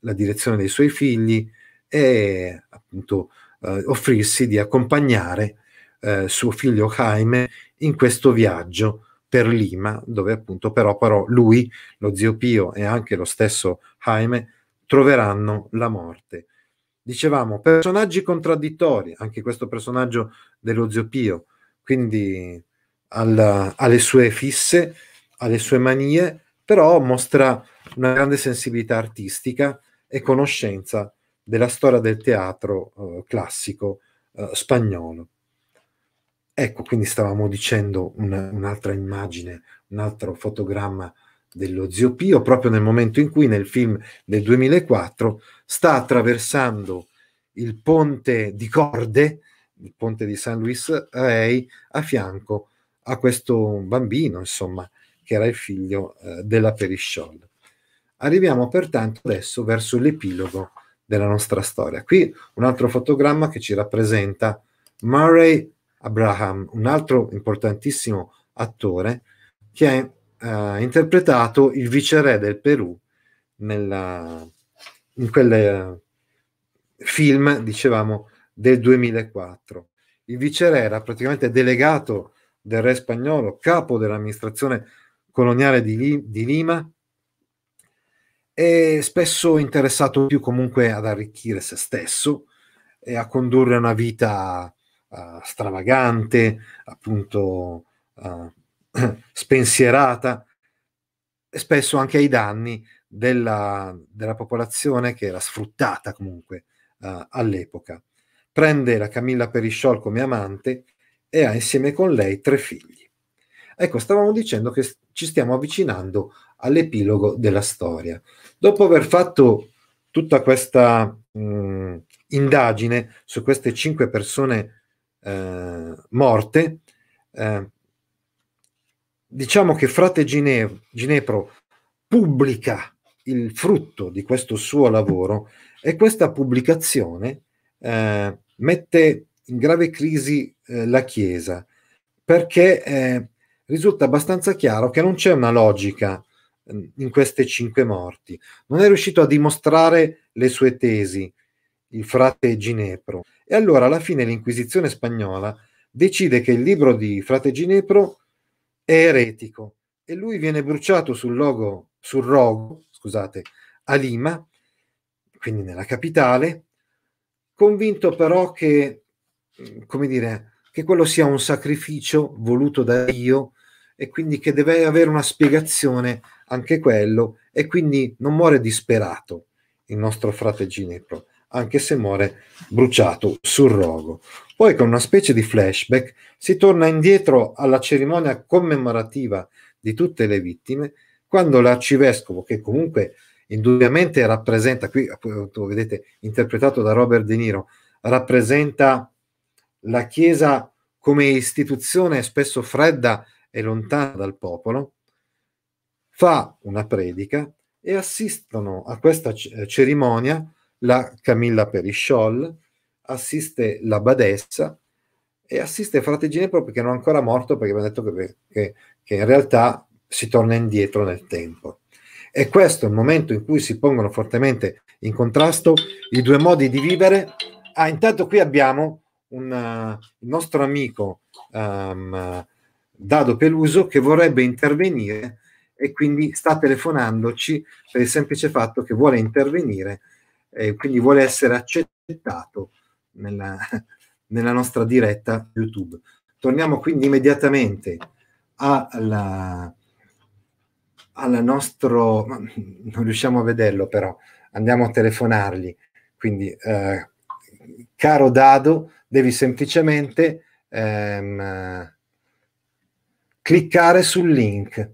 la direzione dei suoi figli e appunto eh, offrirsi di accompagnare eh, suo figlio Jaime in questo viaggio per Lima, dove appunto però, però lui, lo zio Pio e anche lo stesso Jaime troveranno la morte. Dicevamo, personaggi contraddittori, anche questo personaggio dello zio Pio, quindi alla, alle sue fisse, alle sue manie, però mostra una grande sensibilità artistica e conoscenza della storia del teatro eh, classico eh, spagnolo. Ecco, quindi stavamo dicendo una, un'altra immagine, un altro fotogramma dello zio Pio proprio nel momento in cui nel film del 2004 sta attraversando il ponte di corde, il ponte di San Luis Rey, a fianco a questo bambino, insomma, che era il figlio eh, della Perisciol. Arriviamo pertanto adesso verso l'epilogo della nostra storia. Qui un altro fotogramma che ci rappresenta Murray Abraham, un altro importantissimo attore che è eh, interpretato il viceré del Perù nella, in quel eh, film, dicevamo, del 2004. Il viceré era praticamente delegato del re spagnolo, capo dell'amministrazione coloniale di, di Lima e spesso interessato più comunque ad arricchire se stesso e a condurre una vita uh, stravagante, appunto uh, spensierata, spesso anche ai danni della, della popolazione che era sfruttata comunque uh, all'epoca. Prende la Camilla Perisciol come amante e ha insieme con lei tre figli. Ecco, stavamo dicendo che ci stiamo avvicinando all'epilogo della storia. Dopo aver fatto tutta questa mh, mm, indagine su queste cinque persone eh, morte, eh, diciamo che frate Ginev- Ginepro pubblica il frutto di questo suo lavoro e questa pubblicazione eh, mette in grave crisi eh, la Chiesa perché eh, risulta abbastanza chiaro che non c'è una logica mm, in queste cinque morti. Non è riuscito a dimostrare le sue tesi, il frate Ginepro. E allora alla fine l'Inquisizione spagnola decide che il libro di frate Ginepro è eretico e lui viene bruciato sul, logo, sul rogo scusate, a Lima, quindi nella capitale, convinto però che, mm, come dire, che quello sia un sacrificio voluto da Dio e quindi che deve avere una spiegazione anche quello e quindi non muore disperato il nostro frate Ginepro, anche se muore bruciato sul rogo. Poi con una specie di flashback si torna indietro alla cerimonia commemorativa di tutte le vittime, quando l'arcivescovo, che comunque indubbiamente rappresenta, qui appunto vedete interpretato da Robert De Niro, rappresenta la Chiesa come istituzione spesso fredda e lontana dal popolo, fa una predica e assistono a questa cerimonia la Camilla Perisciol, assiste la Badessa e assiste Frate Ginepro perché non è ancora morto perché mi ha detto che, che, che in realtà si torna indietro nel tempo. E questo è il momento in cui si pongono fortemente in contrasto i due modi di vivere. Ah, intanto qui abbiamo un uh, nostro amico um, Dado Peluso che vorrebbe intervenire e quindi sta telefonandoci per il semplice fatto che vuole intervenire e quindi vuole essere accettato nella, nella, nostra diretta YouTube. Torniamo quindi immediatamente alla, alla nostro... non riusciamo a vederlo però, andiamo a telefonargli. Quindi, eh, caro Dado, devi semplicemente ehm, cliccare sul link.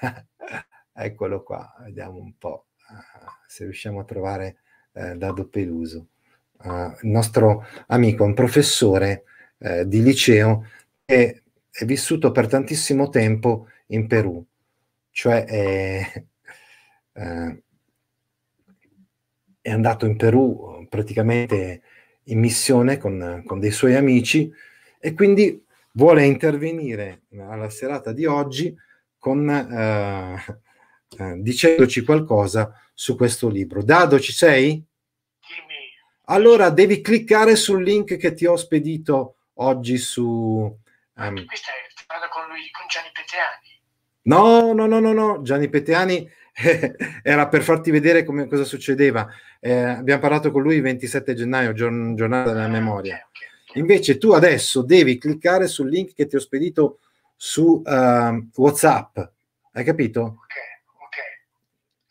Eccolo qua, vediamo un po' eh, se riusciamo a trovare eh, Dado Peluso. Uh, ah, il nostro amico, un professore eh, di liceo che è vissuto per tantissimo tempo in Perù, cioè è, eh, è andato in Perù eh, praticamente in missione con, con dei suoi amici e quindi vuole intervenire alla serata di oggi con, eh, eh dicendoci qualcosa su questo libro. Dado, ci sei? Allora devi cliccare sul link che ti ho spedito oggi su... Um... Qui stai con, lui, con Gianni Peteani? No, no, no, no, no. Gianni Peteani era per farti vedere come, cosa succedeva. Eh, abbiamo parlato con lui il 27 gennaio, giorn- giornata della ah, memoria. Okay, okay. Invece tu adesso devi cliccare sul link che ti ho spedito su uh, WhatsApp. Hai capito? Ok.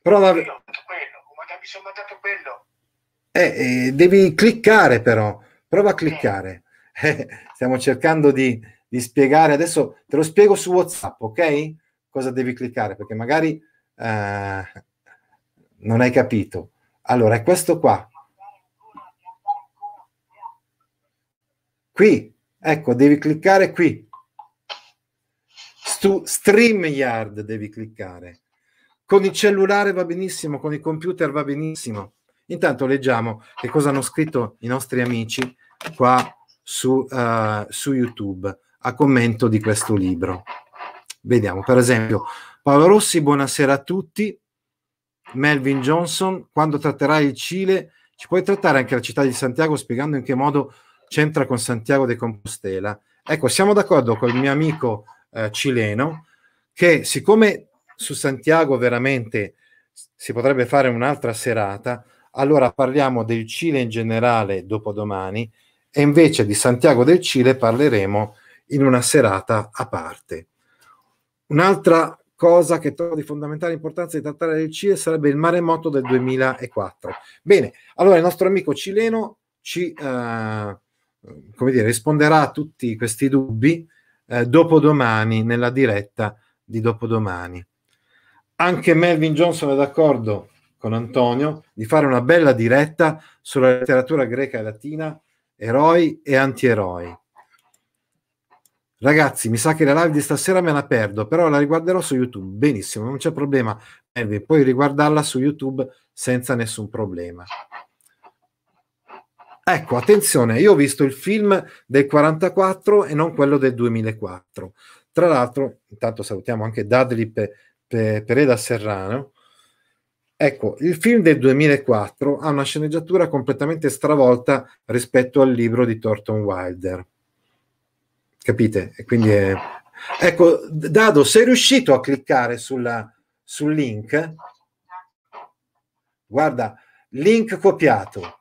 Però la... quello, quello, ma mi sono mandato quello. Eh, eh, devi cliccare però, prova a eh. cliccare. Eh, stiamo cercando di, di, spiegare, adesso te lo spiego su WhatsApp, ok? Cosa devi cliccare, perché magari eh, non hai capito. Allora, è questo qua. Qui, ecco, devi cliccare qui. Stu StreamYard devi cliccare. Con il cellulare va benissimo, con il computer va benissimo. Intanto leggiamo che cosa hanno scritto i nostri amici qua su, uh, su YouTube a commento di questo libro. Vediamo, per esempio, Paolo Rossi, buonasera a tutti. Melvin Johnson, quando tratterai il Cile, ci puoi trattare anche la città di Santiago spiegando in che modo c'entra con Santiago de Compostela. Ecco, siamo d'accordo col mio amico eh, cileno che siccome su Santiago veramente si potrebbe fare un'altra serata, allora parliamo del Cile in generale dopodomani e invece di Santiago del Cile parleremo in una serata a parte. Un'altra cosa che trovo di fondamentale importanza di trattare del Cile sarebbe il maremoto del 2004. Bene, allora il nostro amico cileno ci eh, come dire, risponderà a tutti questi dubbi eh, dopodomani nella diretta di dopodomani. Anche Melvin Johnson è d'accordo con Antonio di fare una bella diretta sulla letteratura greca e latina, eroi e antieroi. Ragazzi, mi sa che la live di stasera me la perdo, però la riguarderò su YouTube. Benissimo, non c'è problema. Melvin, puoi riguardarla su YouTube senza nessun problema. Ecco, attenzione, io ho visto il film del 44 e non quello del 2004. Tra l'altro, intanto salutiamo anche Dadlip per, Eda Serrano. Ecco, il film del 2004 ha una sceneggiatura completamente stravolta rispetto al libro di Thornton Wilder. Capite? E quindi è... Ecco, Dado, sei riuscito a cliccare sulla, sul link? Guarda, link copiato.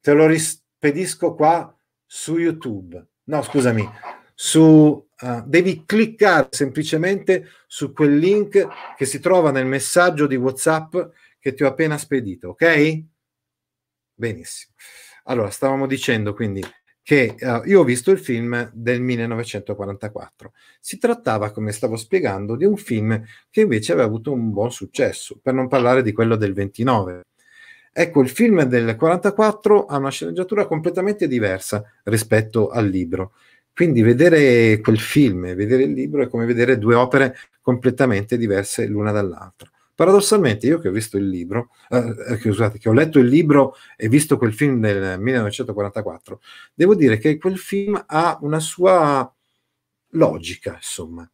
Te lo rispedisco qua su YouTube. No, scusami, su uh, devi cliccare semplicemente su quel link che si trova nel messaggio di WhatsApp che ti ho appena spedito, ok? Benissimo. Allora, stavamo dicendo quindi che uh, io ho visto il film del 1944. Si trattava, come stavo spiegando, di un film che invece aveva avuto un buon successo, per non parlare di quello del 29. Ecco, il film del 44 ha una sceneggiatura completamente diversa rispetto al libro. Quindi vedere quel film vedere il libro è come vedere due opere completamente diverse l'una dall'altra. Paradossalmente, io che ho visto il libro, eh, eh che, scusate, che ho letto il libro e visto quel film nel 1944, devo dire che quel film ha una sua logica, insomma.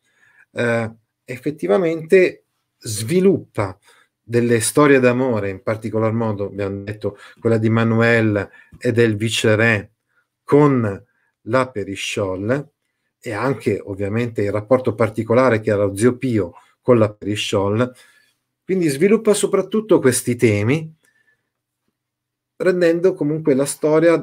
Eh, effettivamente sviluppa delle storie d'amore, in particolar modo abbiamo detto quella di Manuel e del viceré, con la Perishol e anche ovviamente il rapporto particolare che ha lo zio Pio con la Perishol. Quindi sviluppa soprattutto questi temi, rendendo comunque la storia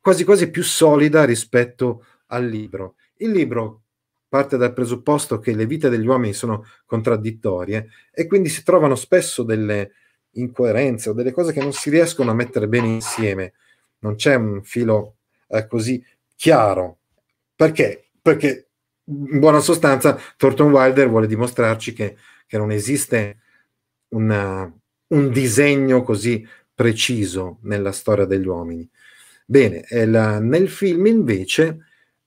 quasi quasi più solida rispetto al libro. Il libro parte dal presupposto che le vite degli uomini sono contraddittorie e quindi si trovano spesso delle incoerenze o delle cose che non si riescono a mettere bene insieme. Non c'è un filo eh, così chiaro. Perché? Perché in buona sostanza Thornton Wilder vuole dimostrarci che, che non esiste una, un disegno così preciso nella storia degli uomini. Bene, la, nel film invece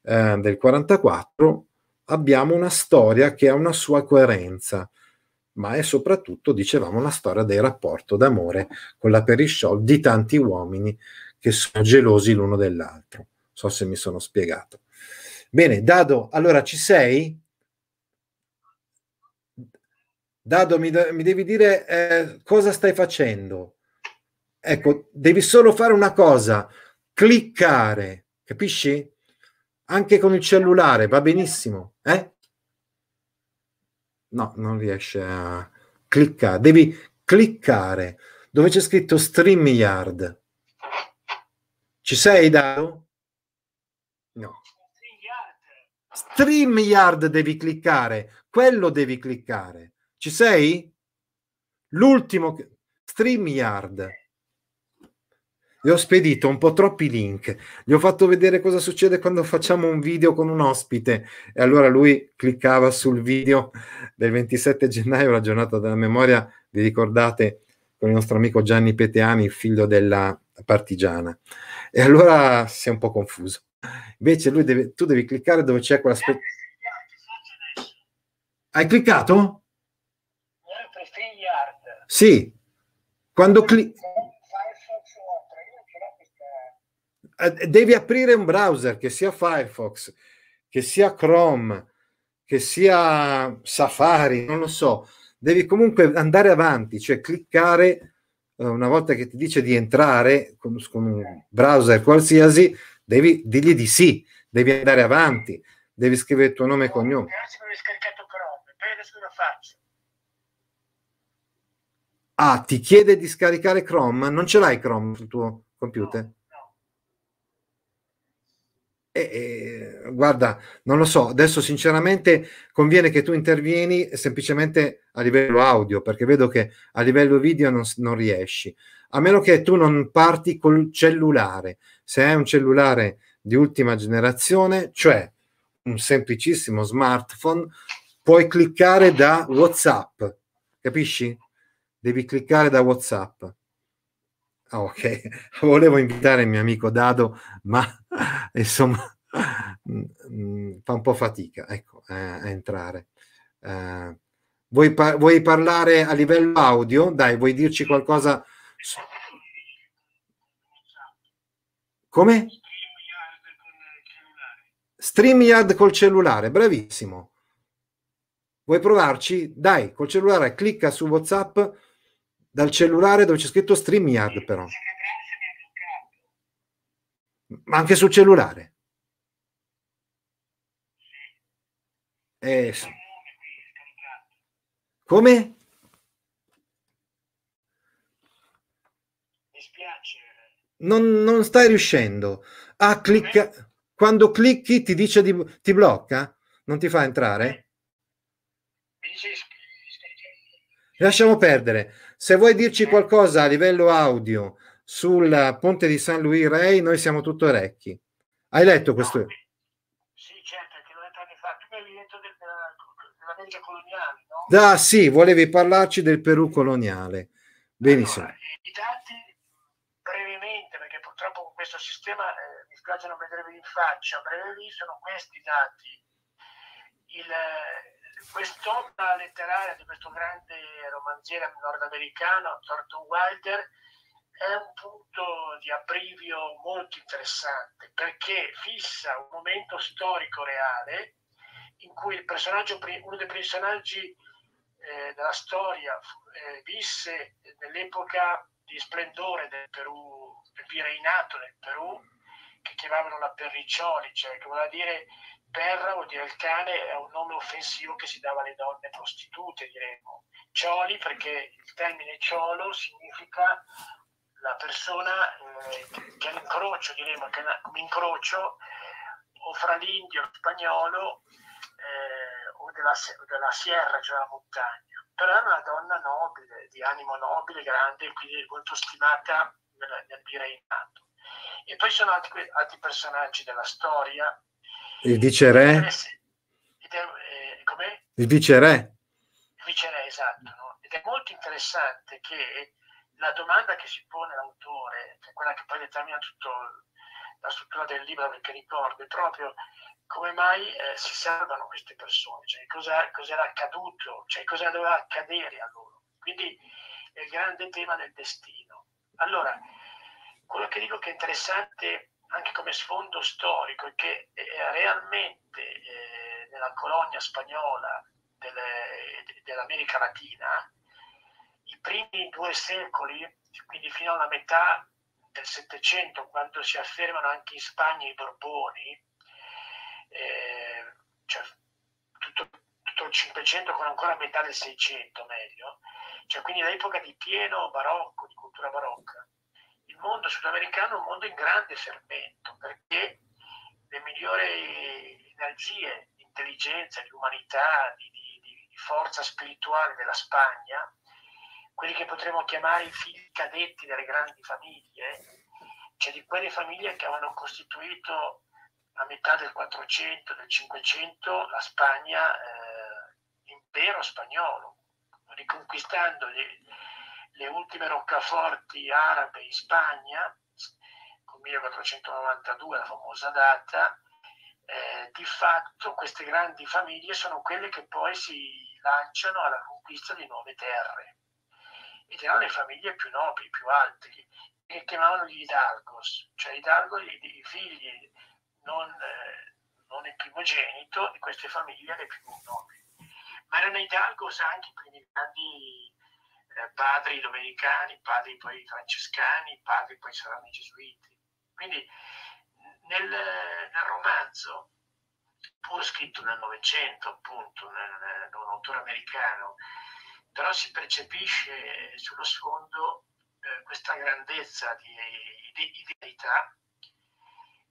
eh, del 44 abbiamo una storia che ha una sua coerenza, ma è soprattutto, dicevamo, la storia del rapporto d'amore con la Perishol di tanti uomini che sono gelosi l'uno dell'altro so se mi sono spiegato. Bene, Dado, allora ci sei? Dado, mi, de- mi devi dire eh, cosa stai facendo. Ecco, devi solo fare una cosa, cliccare, capisci? Anche con il cellulare, va benissimo. Eh? No, non riesce a cliccare. Devi cliccare dove c'è scritto StreamYard. Ci sei, Dado? StreamYard devi cliccare, quello devi cliccare. Ci sei? L'ultimo StreamYard. Gli ho spedito un po' troppi link. Gli ho fatto vedere cosa succede quando facciamo un video con un ospite. E allora lui cliccava sul video del 27 gennaio, la giornata della memoria. Vi ricordate con il nostro amico Gianni Peteani, figlio della partigiana? E allora si è un po' confuso. Invece lui deve, tu devi cliccare dove c'è quella specie. Hai cliccato? Sì. Quando clicchi eh, devi aprire un browser che sia Firefox, che sia Chrome, che sia Safari, non lo so. Devi comunque andare avanti, cioè cliccare eh, una volta che ti dice di entrare con, un browser qualsiasi, devi dirgli di sì, devi andare avanti, devi scrivere il tuo nome e cognome. Grazie per aver scaricato Chrome, poi adesso lo faccio. Ah, ti chiede di scaricare Chrome? Non ce l'hai Chrome sul tuo computer? No, no. E, e, guarda, non lo so, adesso sinceramente conviene che tu intervieni semplicemente a livello audio, perché vedo che a livello video non, non riesci, a meno che tu non parti col cellulare se hai un cellulare di ultima generazione, cioè un semplicissimo smartphone, puoi cliccare da WhatsApp, capisci? Devi cliccare da WhatsApp. Ah, ok, volevo invitare il mio amico Dado, ma insomma mm, mm, fa un po' fatica ecco, eh, a entrare. Eh, vuoi, par- vuoi parlare a livello audio? Dai, vuoi dirci qualcosa? Come? StreamYard col cellulare, bravissimo. Vuoi provarci? Dai, col cellulare clicca su WhatsApp dal cellulare dove c'è scritto StreamYard però. Ma anche sul cellulare. Eh, sì. Come? non, non stai riuscendo a cliccare. Eh. Quando clicchi ti dice di, ti blocca, non ti fa entrare. Eh. Lasciamo perdere. Se vuoi dirci eh. qualcosa a livello audio sul ponte di San Luis Rey, noi siamo tutto orecchi. Hai letto questo? Sì, certo, che l'ho letto anni coloniale, no? sì, volevi parlarci del Perù coloniale. Benissimo. Allora, i dati questo sistema, eh, mi spiace non vedervi in faccia, ma lì sono questi dati. Il, eh, quest'opera letteraria di questo grande romanziere nordamericano, Thornton Wilder, è un punto di aprivio molto interessante perché fissa un momento storico reale in cui uno dei personaggi eh, della storia eh, visse nell'epoca di splendore del Perù, del virreinato del Perù, che chiamavano la Perriccioli, cioè che voleva dire perra vuol dire il cane, è un nome offensivo che si dava alle donne prostitute, diremmo. Cioli perché il termine ciolo significa la persona eh, che è l'incrocio, diremmo, che è un incrocio o fra l'indio e lo spagnolo. Eh, della, della sierra, cioè la montagna. Però era una donna nobile, di animo nobile, grande, quindi molto stimata nel, nel virreinato. E poi sono altri, altri, personaggi della storia. Il viceré? Come? Il viceré. Eh, il viceré, esatto. No? Ed è molto interessante che la domanda che si pone l'autore, che quella che poi determina tutto la struttura del libro perché ricordi proprio come mai eh, si salvano queste persone, cioè cosa, era accaduto, cioè cosa doveva accadere a loro. Quindi è il grande tema del destino. Allora, quello che dico che è interessante anche come sfondo storico è che eh, realmente eh, nella colonia spagnola del, dell'America Latina i primi due secoli, quindi fino alla metà del Settecento, quando si affermano anche in Spagna i Borboni, eh, cioè tutto, tutto il Cinquecento con ancora metà del Seicento meglio, cioè quindi l'epoca di pieno barocco, di cultura barocca, il mondo sudamericano è un mondo in grande fermento, perché le migliori energie di intelligenza, di umanità, di, di, di forza spirituale della Spagna quelli che potremmo chiamare i figli cadetti delle grandi famiglie, cioè di quelle famiglie che avevano costituito a metà del 400, del 500 la Spagna, eh, l'impero spagnolo, riconquistando le, le ultime roccaforti arabe in Spagna, con 1492 la famosa data, eh, di fatto queste grandi famiglie sono quelle che poi si lanciano alla conquista di nuove terre erano le famiglie più nobili, più alte, che chiamavano gli Hidalgos, cioè i i figli non, eh, non il primogenito di queste famiglie le più nobili. Ma erano Hidalgos anche i grandi eh, padri domenicani, padri poi francescani, padri poi saranno i gesuiti. Quindi nel, nel romanzo pur scritto nel Novecento, appunto, da un autore americano, però si percepisce sullo sfondo eh, questa grandezza di, di identità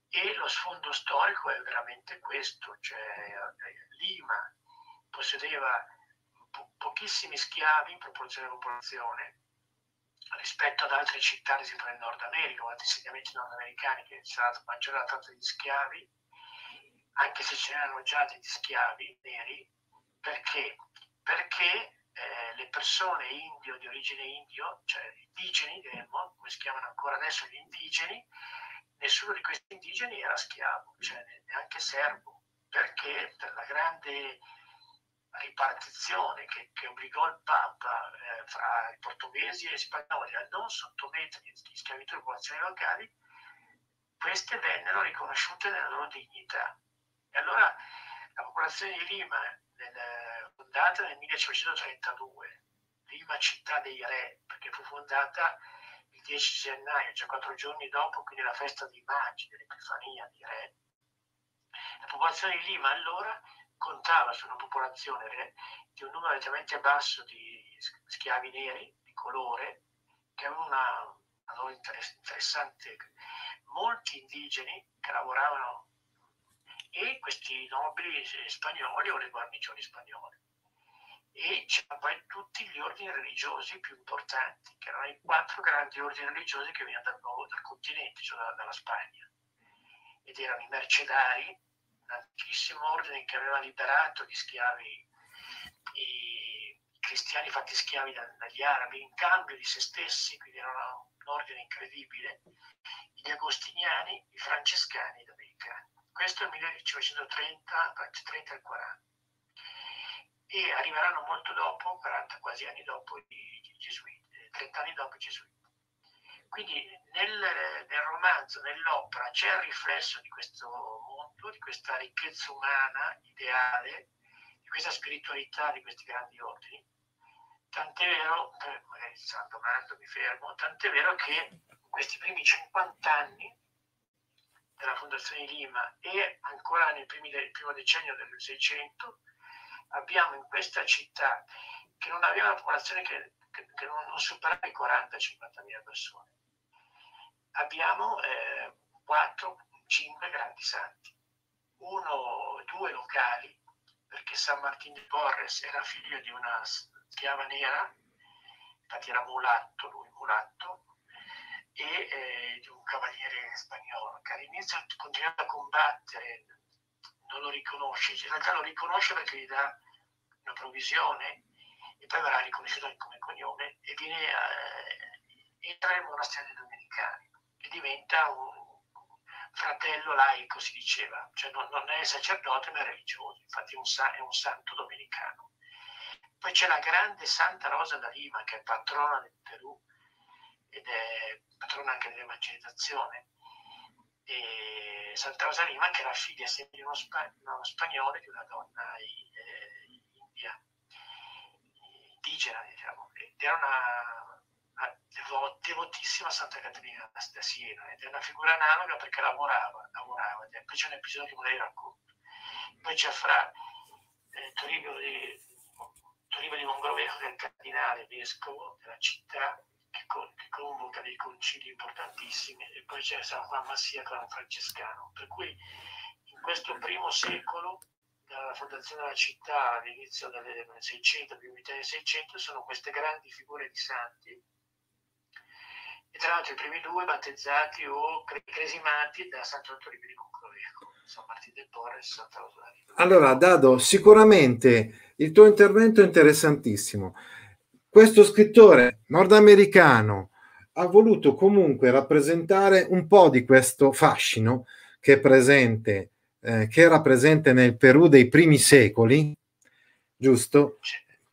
e lo sfondo storico è veramente questo, cioè eh, Lima possedeva po- pochissimi schiavi in proporzione alla popolazione rispetto ad altre città, ad esempio nel Nord America o ad insediamenti nordamericani che c'era la maggior tratta di schiavi, anche se ce n'erano già degli schiavi neri, perché? Perché eh, le persone indio, di origine indio, cioè indigeni, diremmo, come si chiamano ancora adesso gli indigeni, nessuno di questi indigeni era schiavo, cioè neanche serbo, perché per la grande ripartizione che, che obbligò il Papa eh, fra i portoghesi e gli spagnoli a non sottomettere gli schiavitù le popolazioni locali, queste vennero riconosciute nella loro dignità. E allora la popolazione di Lima nel fondata nel 1532, prima città dei re, perché fu fondata il 10 gennaio, cioè quattro giorni dopo, quindi la festa dei Magi, dell'Epifania dei re. La popolazione di Lima allora contava su una popolazione di un numero leggermente basso di schiavi neri di colore, che avevano una, una loro interessante, molti indigeni che lavoravano e questi nobili eh, spagnoli o le guarnigioni spagnole e c'erano poi tutti gli ordini religiosi più importanti, che erano i quattro grandi ordini religiosi che venivano dal, nuovo, dal continente, cioè dalla, dalla Spagna, ed erano i mercedari, un antichissimo ordine che aveva liberato gli schiavi, i cristiani fatti schiavi dagli arabi in cambio di se stessi, quindi erano un ordine incredibile, gli agostiniani, i francescani e i domenicani. Questo è il 1530 30 al 40 e arriveranno molto dopo, 40 quasi anni dopo i, gesuiti, 30 eh, anni dopo i gesuiti. Quindi nel, nel romanzo, nell'opera, c'è il riflesso di questo mondo, di questa ricchezza umana ideale, di questa spiritualità di questi grandi ordini. Tant'è vero, eh, magari San Domando mi fermo, tant'è vero che in questi primi 50 anni della fondazione di Lima e ancora nel, primi, primo decennio del 600 abbiamo in questa città che non aveva una popolazione che, che, che non, non, superava i 40-50 mila persone, abbiamo eh, 4-5 grandi santi, uno, due locali, perché San Martin di Porres era figlio di una schiava nera, infatti era mulatto lui, mulatto, e eh, di un cavaliere spagnolo che all'inizio continuava a combattere non lo riconosce, in realtà lo riconosce perché gli dà una provisione e poi verrà riconosciuto come cognome e viene, eh, entra nel monastero dei Domenicani e diventa un fratello laico, si diceva, cioè non, non è sacerdote ma è religioso, infatti è un, è un santo domenicano. Poi c'è la grande Santa Rosa da Lima che è patrona del Perù ed è patrona anche dell'evangelizzazione e Sant'Rosa Lima, che era figlia sempre di uno, spa, uno spagnolo e di una donna eh, india, indigena, diciamo. Ed era una, una devotissima Santa Caterina da Siena, ed è una figura analoga perché lavorava, lavorava. E poi c'è un episodio che vorrei raccontare. Poi c'è fra eh, Toribio di Toribio di Mongrovejo, che è il cardinale vescovo della città, che convoca dei concili importantissimi e poi c'è San Juan Massia che francescano. Per cui in questo primo secolo, dalla fondazione della città all'inizio del 600, più metà del 600, sono queste grandi figure di santi e tra l'altro i primi due battezzati o cresimati da Santo Antonio di Cucroveco, ecco, San Martino del Porre e Santa Rosario. Allora, Dado, sicuramente il tuo intervento è interessantissimo questo scrittore nordamericano ha voluto comunque rappresentare un po' di questo fascino che, è presente, eh, che era presente nel Perù dei primi secoli, giusto?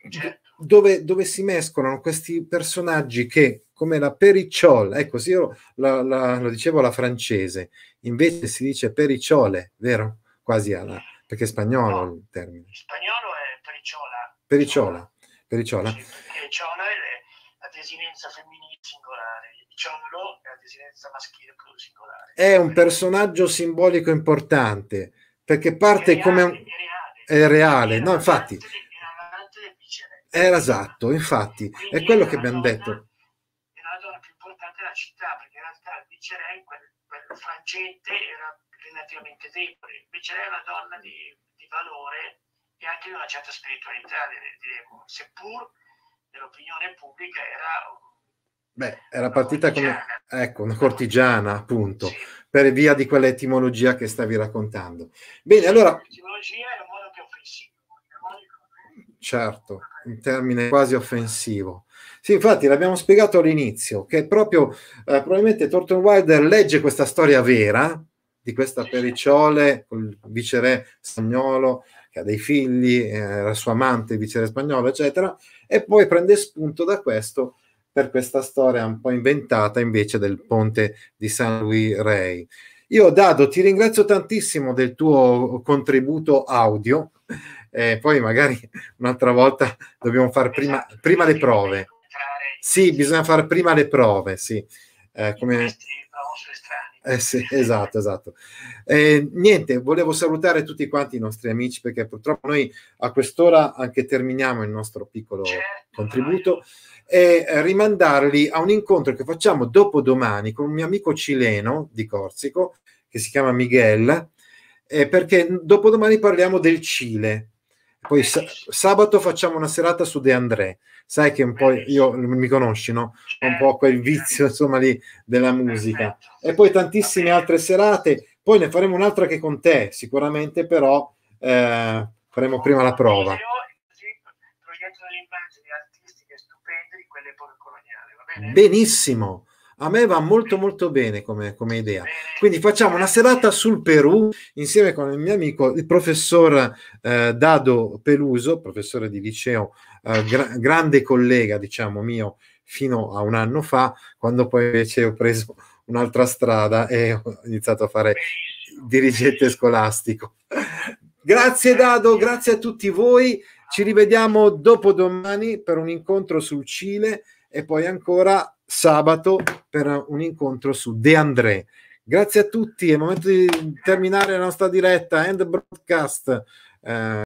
Certo. Dove, dove, si mescolano questi personaggi che, come la Pericciola, ecco, sì, io la, la, lo dicevo alla francese, invece si dice pericciole, vero? Quasi alla, perché è spagnolo no, il termine. In spagnolo è pericciola. Pericciola, pericciola. Sì diciamo, è la desinenza femminile singolare, diciamo, è la desinenza maschile singolare. È un personaggio simbolico importante, perché parte è reale, come un... È reale, è reale. no, infatti... Era esatto, infatti, Quindi è quello che abbiamo donna, detto. È la donna più importante della città, perché in realtà il viceré quel, quel frangente era relativamente debole, invece lei è una donna di, di valore e anche di una certa spiritualità, diremo, seppur dell'opinione pubblica era... Beh, era partita come ecco, una cortigiana, appunto, sì. per via di quella etimologia che stavi raccontando. Bene, allora... L'etimologia è un modo più offensivo. Certo, un termine quasi offensivo. Sì, infatti l'abbiamo spiegato all'inizio, che proprio eh, probabilmente Thornton Wilder legge questa storia vera di questa pericciole, il viceré spagnolo, che ha dei figli, eh, la sua amante vicere spagnolo, eccetera, e poi prende spunto da questo per questa storia un po' inventata invece del ponte di San Luis Rey. Io Dado ti ringrazio tantissimo del tuo contributo audio, eh, poi magari un'altra volta dobbiamo fare prima, prima, le prove. Sì, bisogna fare prima le prove, sì. Eh, come eh sì, esatto, esatto. Eh, niente, volevo salutare tutti quanti i nostri amici perché purtroppo noi a quest'ora anche terminiamo il nostro piccolo certo. contributo e rimandarli a un incontro che facciamo dopo domani con un mio amico cileno di Corsico che si chiama Miguel eh, perché domani parliamo del Cile poi sabato facciamo una serata su De André. Sai che un po' io mi conosci, no? Un po' quel vizio, insomma, lì della musica. E poi tantissime altre serate. Poi ne faremo un'altra che con te, sicuramente, però eh, faremo prima la prova. Benissimo a me va molto molto bene come, come, idea. Quindi facciamo una serata sul Perù insieme con il mio amico, il professor eh, Dado Peluso, professore di liceo, eh, gra- grande collega, diciamo mio, fino a un anno fa, quando poi invece ho preso un'altra strada e ho iniziato a fare dirigente scolastico. Grazie Dado, grazie a tutti voi. Ci rivediamo dopodomani per un incontro sul Cile e poi ancora sabato per un incontro su De André. Grazie a tutti, è il momento di terminare la nostra diretta, end broadcast. Eh,